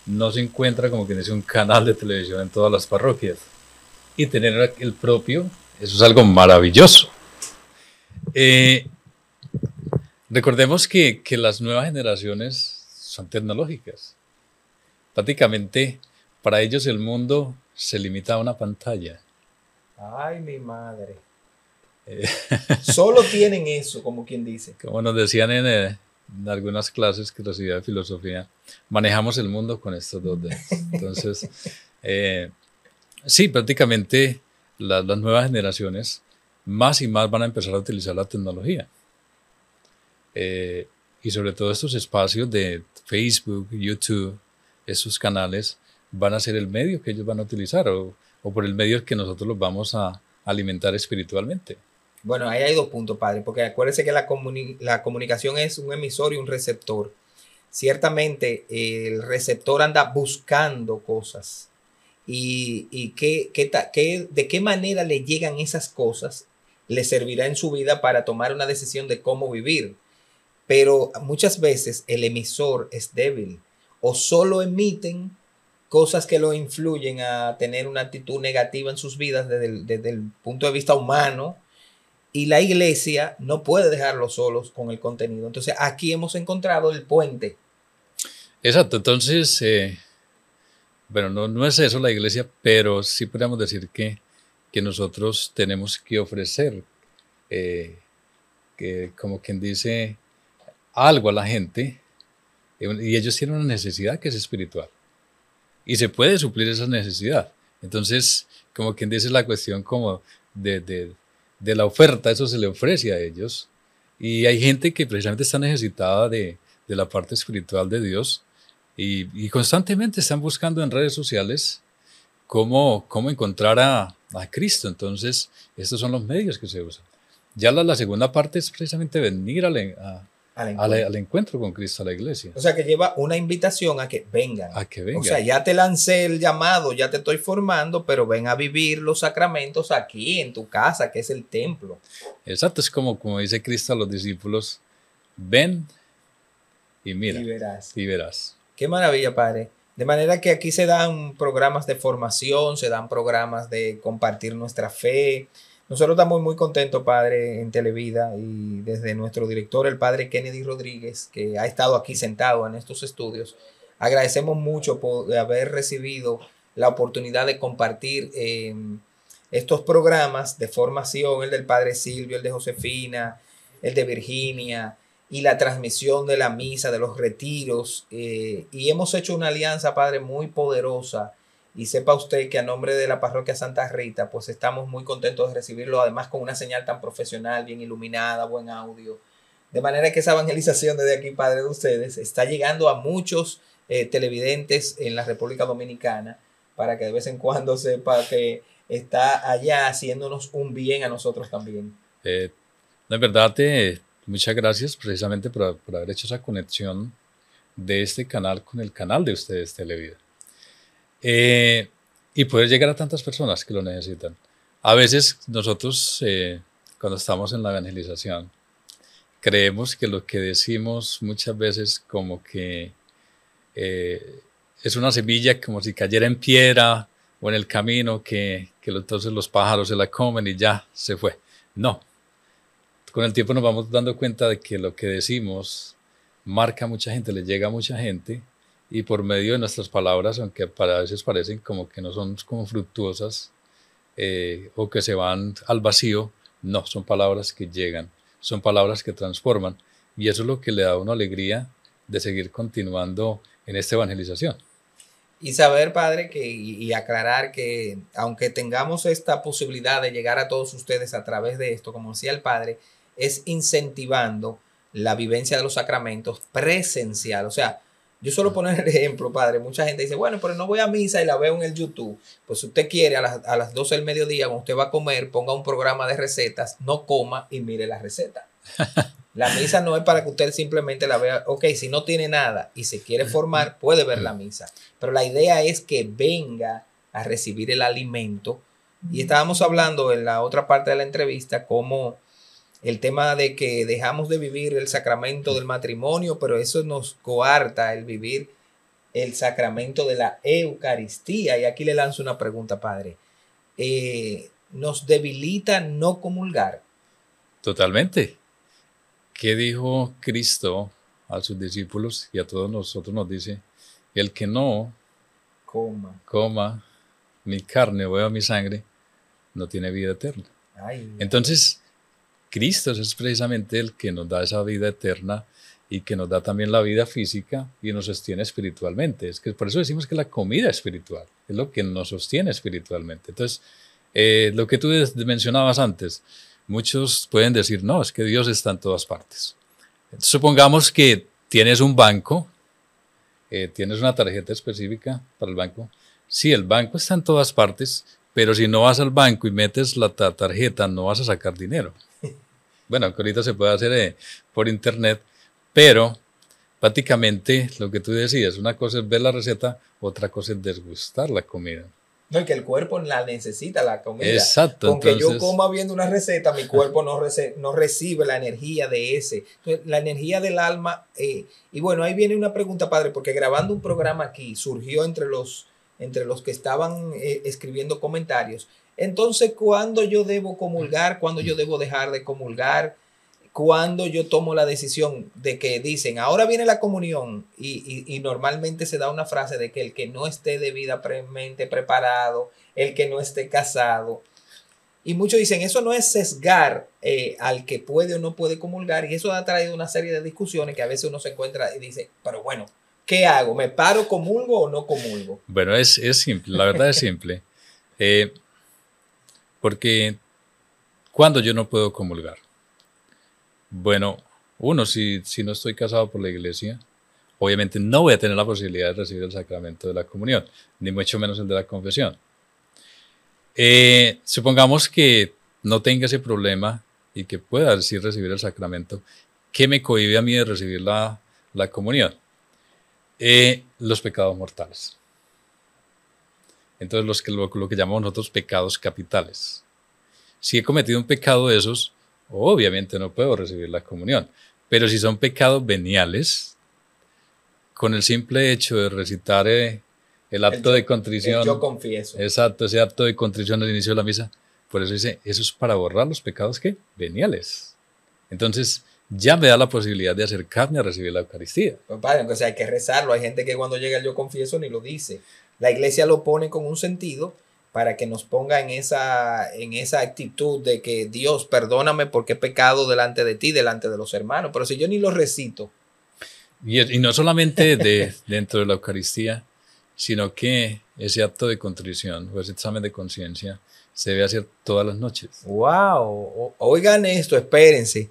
S2: no se encuentra como quien dice un canal de televisión en todas las parroquias. Y tener el propio, eso es algo maravilloso. Eh, recordemos que, las nuevas generaciones son tecnológicas. Prácticamente para ellos el mundo se limita a una pantalla.
S1: Ay, mi madre.
S2: Eh, Solo
S1: tienen eso, como quien dice.
S2: Como nos decían en, en algunas clases que Ciudad de filosofía, manejamos el mundo con estos dos dedos. Entonces, eh, sí, prácticamente las nuevas generaciones más y más van a empezar a utilizar la tecnología. Eh, y sobre todo estos espacios de Facebook, YouTube, esos canales, van a ser el medio que ellos van a utilizar o, o por el medio que nosotros los vamos a alimentar espiritualmente.
S1: Bueno, ahí hay dos puntos, padre, porque acuérdese que la, comunicación es un emisor y un receptor. Ciertamente, el receptor anda buscando cosas y, qué, qué, de qué manera le llegan esas cosas le servirá en su vida para tomar una decisión de cómo vivir. Pero muchas veces el emisor es débil o solo emiten cosas que lo influyen a tener una actitud negativa en sus vidas desde desde el punto de vista humano y la iglesia no puede dejarlos solos con el contenido. Entonces aquí hemos encontrado el puente.
S2: Exacto, entonces, eh, bueno, no, no es eso la iglesia, pero sí podemos decir que, nosotros tenemos que ofrecer, eh, que, como quien dice, algo a la gente eh, y ellos tienen una necesidad que es espiritual y se puede suplir esa necesidad. Entonces, como quien dice, la cuestión como de de la oferta, eso se le ofrece a ellos. Y hay gente que precisamente está necesitada de, la parte espiritual de Dios y, constantemente están buscando en redes sociales cómo, cómo encontrar a, Cristo. Entonces, estos son los medios que se usan. Ya la, segunda parte es precisamente venir a al encuentro. con Cristo, a la iglesia. O sea,
S1: que lleva una invitación a que vengan.
S2: A que vengan. O sea, ya
S1: te lancé el llamado, ya te estoy formando, pero ven a vivir los sacramentos aquí, en tu casa, que es el templo.
S2: Exacto, es como, como dice Cristo a los discípulos, ven y mira. verás. Y verás.
S1: Qué maravilla, Padre. De manera que aquí se dan programas de formación, se dan programas de compartir nuestra fe, nosotros estamos muy contentos, padre, en Televida y desde nuestro director, el padre Kennedy Rodríguez, que ha estado aquí sentado en estos estudios. Agradecemos mucho por haber recibido la oportunidad de compartir em, estos programas de formación, el del padre Silvio, el de Josefina, el de Virginia y la transmisión de la misa, de los retiros. Eh, y hemos hecho una alianza, padre, muy poderosa y sepa usted que a nombre de la parroquia Santa Rita, pues estamos muy contentos de recibirlo, además con una señal tan profesional, bien iluminada, buen audio. De manera que esa evangelización desde aquí, Padre de ustedes, está llegando a muchos eh, televidentes en la República Dominicana, para que de vez en cuando sepa que está allá haciéndonos un bien a nosotros también.
S2: Eh, de verdad, te muchas gracias precisamente por, por haber hecho esa conexión de este canal con el canal de ustedes, Televida. Eh, y puede llegar a tantas personas que lo necesitan. A veces nosotros, eh, cuando estamos en la evangelización, creemos que lo que decimos muchas veces como que eh, es una semilla como si cayera en piedra o en el camino, que, que entonces los pájaros se la comen y ya se fue. No. Con el tiempo nos vamos dando cuenta de que lo que decimos marca a mucha gente, le llega a mucha gente y por medio de nuestras palabras, aunque para veces parecen como que no son como fructuosas eh, o que se van al vacío, no, son palabras que llegan, son palabras que transforman y eso es lo que le da una alegría de seguir continuando en esta evangelización.
S1: Y saber, Padre, que, y aclarar que aunque tengamos esta posibilidad de llegar a todos ustedes a través de esto, como decía el Padre, es incentivando la vivencia de los sacramentos presencial, o sea, yo suelo poner el ejemplo, padre. Mucha gente dice, bueno, pero no voy a misa y la veo en el YouTube. Pues si usted quiere, a las, a las 12 del mediodía, cuando usted va a comer, ponga un programa de recetas, no coma y mire la receta. La misa no es para que usted simplemente la vea, ok, si no tiene nada y se quiere formar, puede ver la misa. Pero la idea es que venga a recibir el alimento. Y estábamos hablando en la otra parte de la entrevista cómo el tema de que dejamos de vivir el sacramento del matrimonio, pero eso nos coarta el vivir el sacramento de la Eucaristía. Y aquí le lanzo una pregunta, padre. Eh, ¿Nos debilita no comulgar?
S2: Totalmente. ¿Qué dijo Cristo a sus discípulos y a todos nosotros? Nos dice, el que no coma, coma mi carne o beba mi sangre, no tiene vida eterna. Entonces, Cristo es precisamente el que nos da esa vida eterna y que nos da también la vida física y nos sostiene espiritualmente. Es que por eso decimos que la comida espiritual es lo que nos sostiene espiritualmente. Entonces, eh, lo que tú mencionabas antes, muchos pueden decir, no, es que Dios está en todas partes. supongamos que tienes un banco, eh, tienes una tarjeta específica para el banco. Sí, el banco está en todas partes, pero si no vas al banco y metes la tarjeta, no vas a sacar dinero bueno, que ahorita se puede hacer eh, por internet, pero prácticamente lo que tú decías, una cosa es ver la receta, otra cosa es desgustar la comida.
S1: No, y que el cuerpo la necesita la comida. Exacto. Aunque yo coma viendo una receta, mi cuerpo no, no recibe la energía de ese. la energía del alma. Eh, y bueno, ahí viene una pregunta, padre, porque grabando un programa aquí surgió entre los, entre los que estaban eh, escribiendo comentarios entonces, ¿cuándo yo debo comulgar? Mm. ¿Cuándo yo mm. debo dejar de comulgar? ¿Cuándo yo tomo la decisión de que dicen, ahora viene la comunión y, normalmente se da una frase de que el que no esté debidamente preparado, el que no esté casado, y muchos dicen, eso no es sesgar eh, al que puede o no puede comulgar, y eso ha traído una serie de discusiones que a veces uno se encuentra y dice, pero bueno, ¿qué hago? ¿Me paro, comulgo o no comulgo?
S2: Bueno, es, es simple, la verdad es simple. Eh, porque, ¿cuándo yo no puedo comulgar? Bueno, uno, si, no estoy casado por la iglesia, obviamente no voy a tener la posibilidad de recibir el sacramento de la comunión, ni mucho menos el de la confesión. Eh, supongamos que no tenga ese problema y que pueda así recibir el sacramento, ¿qué me cohibe a mí de recibir la, comunión? Eh, los pecados mortales. Entonces, los que, lo, que llamamos nosotros pecados capitales. Si he cometido un pecado de esos, obviamente no puedo recibir la comunión. Pero si son pecados veniales, con el simple hecho de recitar eh, el acto de contrición. yo confieso. Exacto, ese acto de contrición al inicio de la misa. Por eso dice, eso es para borrar los pecados que veniales. Entonces, ya me da la posibilidad de acercarme a recibir la Eucaristía.
S1: Pues padre, sea hay que rezarlo. Hay gente que cuando llega el yo confieso ni lo dice. La iglesia lo pone con un sentido para que nos ponga en esa, en esa actitud de que Dios, perdóname porque he pecado delante de ti, delante de los hermanos. Pero si yo ni lo recito.
S2: Y, no solamente de, dentro de la Eucaristía, sino que ese acto de contrición o ese examen de conciencia se debe hacer todas las noches. ¡Wow! Oigan esto, espérense.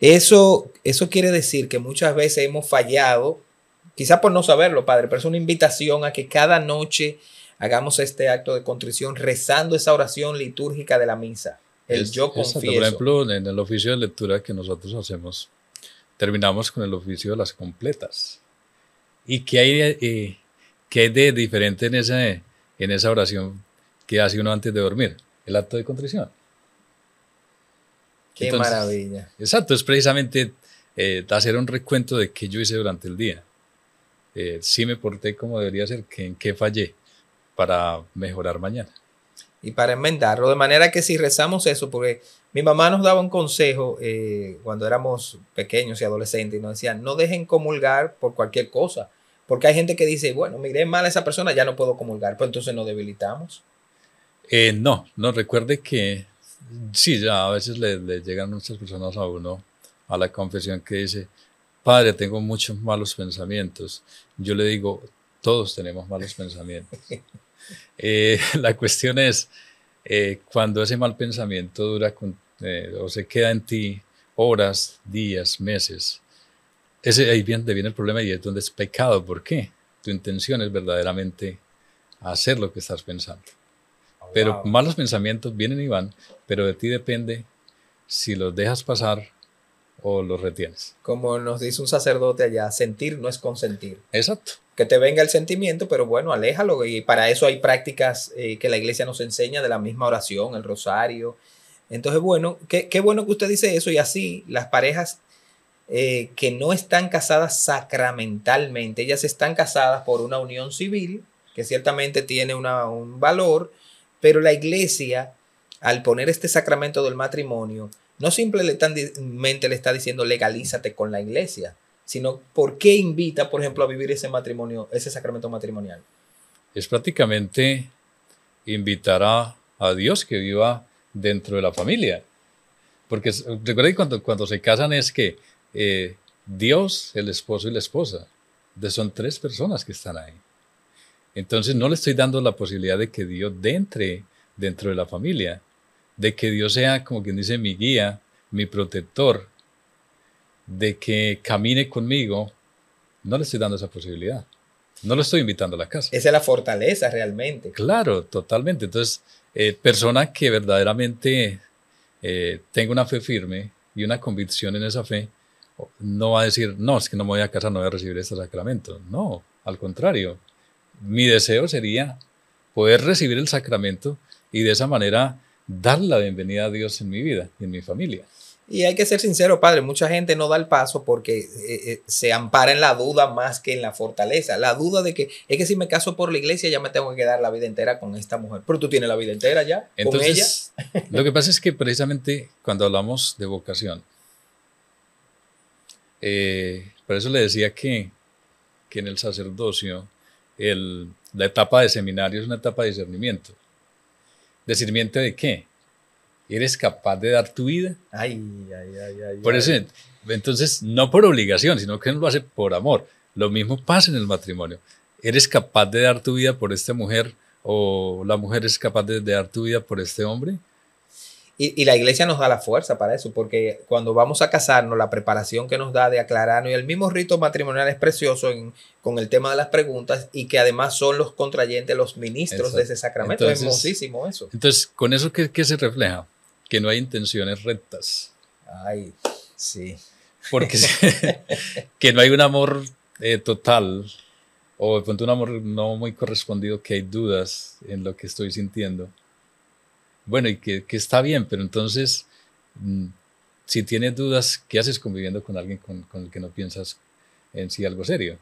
S2: Eso,
S1: eso quiere decir que muchas veces hemos fallado Quizás por no saberlo, Padre, pero es una invitación a que cada noche hagamos este acto de contrición rezando esa oración litúrgica de la misa. El yo confieso. Por ejemplo,
S2: en el oficio de lectura que nosotros hacemos, terminamos con el oficio de las completas. ¿Y qué hay, eh, qué de diferente en esa, en esa oración que hace uno antes de dormir? El acto de contrición. Qué maravilla. Exacto, es precisamente eh, hacer un recuento de qué yo hice durante el día eh, sí me porté como debería ser, que, en qué fallé para mejorar mañana. Y para enmendarlo, de
S1: manera que si rezamos eso, porque mi mamá nos daba un consejo eh, cuando éramos pequeños y adolescentes y nos decía, no dejen comulgar por cualquier cosa, porque hay gente que dice, bueno, miré mal a esa persona, ya no puedo comulgar, pues entonces nos debilitamos.
S2: Eh, no, no, recuerde que sí, ya a veces le, le llegan muchas personas a uno a la confesión que dice, Padre, tengo muchos malos pensamientos. Yo le digo, todos tenemos malos pensamientos. Eh, la cuestión es, eh, cuando ese mal pensamiento dura eh, o se queda en ti horas, días, meses, ese, ahí viene, viene el problema y es donde es pecado. ¿Por qué? Tu intención es verdaderamente hacer lo que estás pensando. pero malos pensamientos vienen y van, pero de ti depende si los dejas pasar o lo retienes.
S1: Como nos dice un sacerdote allá, sentir no es consentir. Exacto. Que te venga el sentimiento, pero bueno, aléjalo. Y para eso hay prácticas eh, que la iglesia nos enseña de la misma oración, el rosario. Entonces, bueno, qué, bueno que usted dice eso y así las parejas eh, que no están casadas sacramentalmente, ellas están casadas por una unión civil, que ciertamente tiene un valor, pero la iglesia, al poner este sacramento del matrimonio, no simplemente le está diciendo legalízate con la iglesia, sino por qué invita, por ejemplo, a vivir ese matrimonio, ese sacramento matrimonial.
S2: Es prácticamente invitar a, Dios que viva dentro de la familia. Porque recuerden cuando, cuando se casan es que eh, Dios, el esposo y la esposa, de son tres personas que están ahí. Entonces no le estoy dando la posibilidad de que Dios entre dentro de la familia, de que Dios sea, como quien dice, mi guía, mi protector, de que camine conmigo, no le estoy dando esa posibilidad. No lo estoy invitando a la casa. Esa es la fortaleza realmente. Claro, totalmente. Entonces, eh, persona que verdaderamente eh, tenga una fe firme y una convicción en esa fe, no va a decir, no, es que no me voy a casa, no voy a recibir este sacramento. No, al contrario. Mi deseo sería poder recibir el sacramento y de esa manera dar la bienvenida a Dios en mi vida y en mi familia.
S1: Y hay que ser sincero, padre, mucha gente no da el paso porque eh, eh, se ampara en la duda más que en la fortaleza. La duda de que es que si me caso por la iglesia ya me tengo que quedar la vida entera con esta mujer. Pero tú tienes la vida entera ya Entonces,
S2: con ella. Lo que pasa es que precisamente cuando hablamos de vocación, eh, por eso le decía que, que en el sacerdocio la etapa de seminario es una etapa de discernimiento. ¿De sirviente de qué? Eres capaz de dar tu vida.
S1: Ay, ay, ay, ay. Por eso,
S2: entonces, no por obligación, sino que uno lo hace por amor. Lo mismo pasa en el matrimonio. Eres capaz de dar tu vida por esta mujer o la mujer es capaz de dar tu vida por este hombre.
S1: Y, la iglesia nos da la fuerza para eso, porque cuando vamos a casarnos, la preparación que nos da de aclararnos y el mismo rito matrimonial es precioso con el tema de las preguntas y que además son los contrayentes, los ministros de ese sacramento. es hermosísimo eso.
S2: Entonces, ¿con eso qué, se refleja? Que no hay intenciones rectas. Ay, sí. Porque que no hay un amor eh, total o de pronto un amor no muy correspondido, que hay dudas en lo que estoy sintiendo. Bueno, y que, que está bien, pero entonces, mm, si tienes dudas, ¿qué haces conviviendo con alguien con, con, el que no piensas en sí algo serio?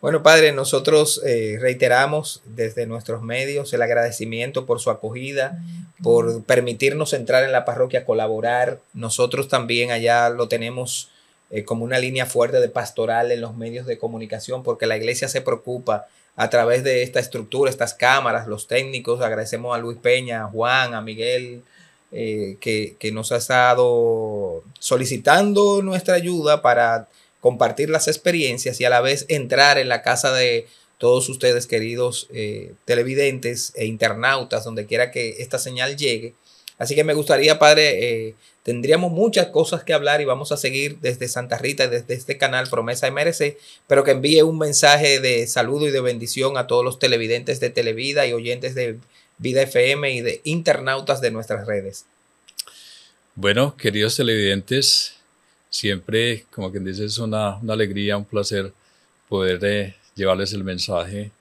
S1: Bueno, padre, nosotros eh, reiteramos desde nuestros medios el agradecimiento por su acogida, por permitirnos entrar en la parroquia, colaborar. Nosotros también allá lo tenemos eh, como una línea fuerte de pastoral en los medios de comunicación, porque la iglesia se preocupa a través de esta estructura, estas cámaras, los técnicos. Agradecemos a Luis Peña, a Juan, a Miguel, eh, que, que, nos ha estado solicitando nuestra ayuda para compartir las experiencias y a la vez entrar en la casa de todos ustedes, queridos eh, televidentes e internautas, donde quiera que esta señal llegue Así que me gustaría, Padre, eh, tendríamos muchas cosas que hablar y vamos a seguir desde Santa Rita, desde este canal Promesa MRC, pero que envíe un mensaje de saludo y de bendición a todos los televidentes de Televida y oyentes de Vida FM y de internautas de nuestras redes.
S2: Bueno, queridos televidentes, siempre, como quien dice, es una, alegría, un placer poder eh, llevarles el mensaje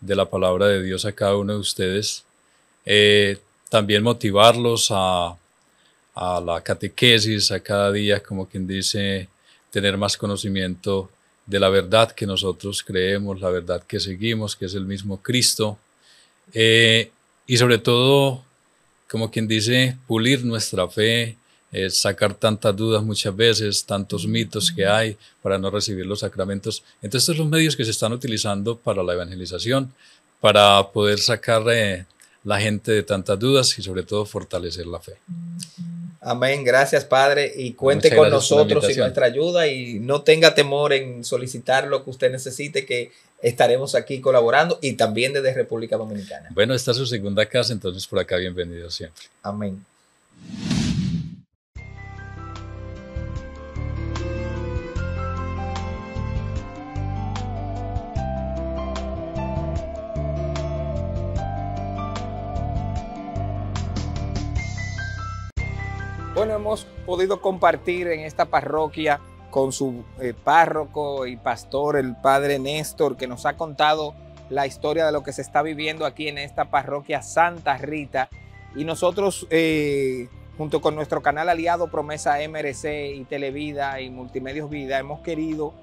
S2: de la palabra de Dios a cada uno de ustedes. Eh, también motivarlos a, la catequesis, a cada día, como quien dice, tener más conocimiento de la verdad que nosotros creemos, la verdad que seguimos, que es el mismo Cristo. Eh, y sobre todo, como quien dice, pulir nuestra fe, eh, sacar tantas dudas muchas veces, tantos mitos que hay para no recibir los sacramentos. Entonces, estos son los medios que se están utilizando para la evangelización, para poder sacar... Eh, la gente de tantas dudas y sobre todo fortalecer la fe.
S1: Amén, gracias Padre y cuente con nosotros y nuestra ayuda y no tenga temor en solicitar lo que usted necesite que estaremos aquí colaborando y también desde República Dominicana.
S2: Bueno, esta es su segunda casa, entonces por acá bienvenido siempre. Amén.
S1: Bueno, hemos podido compartir en esta parroquia con su eh, párroco y pastor, el padre Néstor, que nos ha contado la historia de lo que se está viviendo aquí en esta parroquia Santa Rita. Y nosotros, eh, junto con nuestro canal aliado Promesa MRC y Televida y Multimedios Vida, hemos querido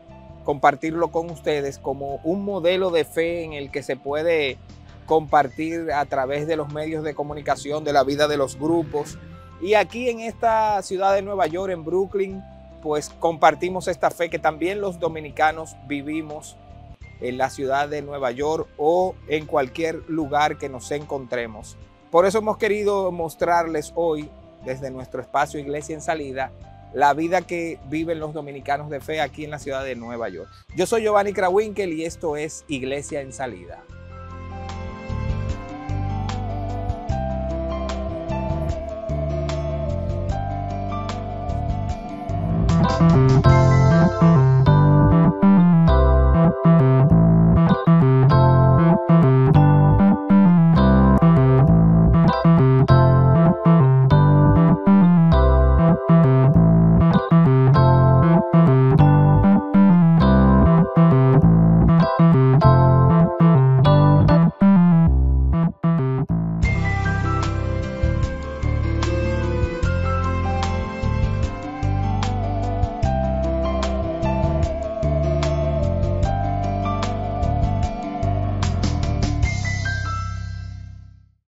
S1: compartirlo con ustedes como un modelo de fe en el que se puede compartir a través de los medios de comunicación, de la vida de los grupos, y aquí en esta ciudad de Nueva York, en Brooklyn, pues compartimos esta fe que también los dominicanos vivimos en la ciudad de Nueva York o en cualquier lugar que nos encontremos. Por eso hemos querido mostrarles hoy, desde nuestro espacio Iglesia en Salida, la vida que viven los dominicanos de fe aquí en la ciudad de Nueva York. Yo soy Giovanni Krawinkel y esto es Iglesia en Salida. Música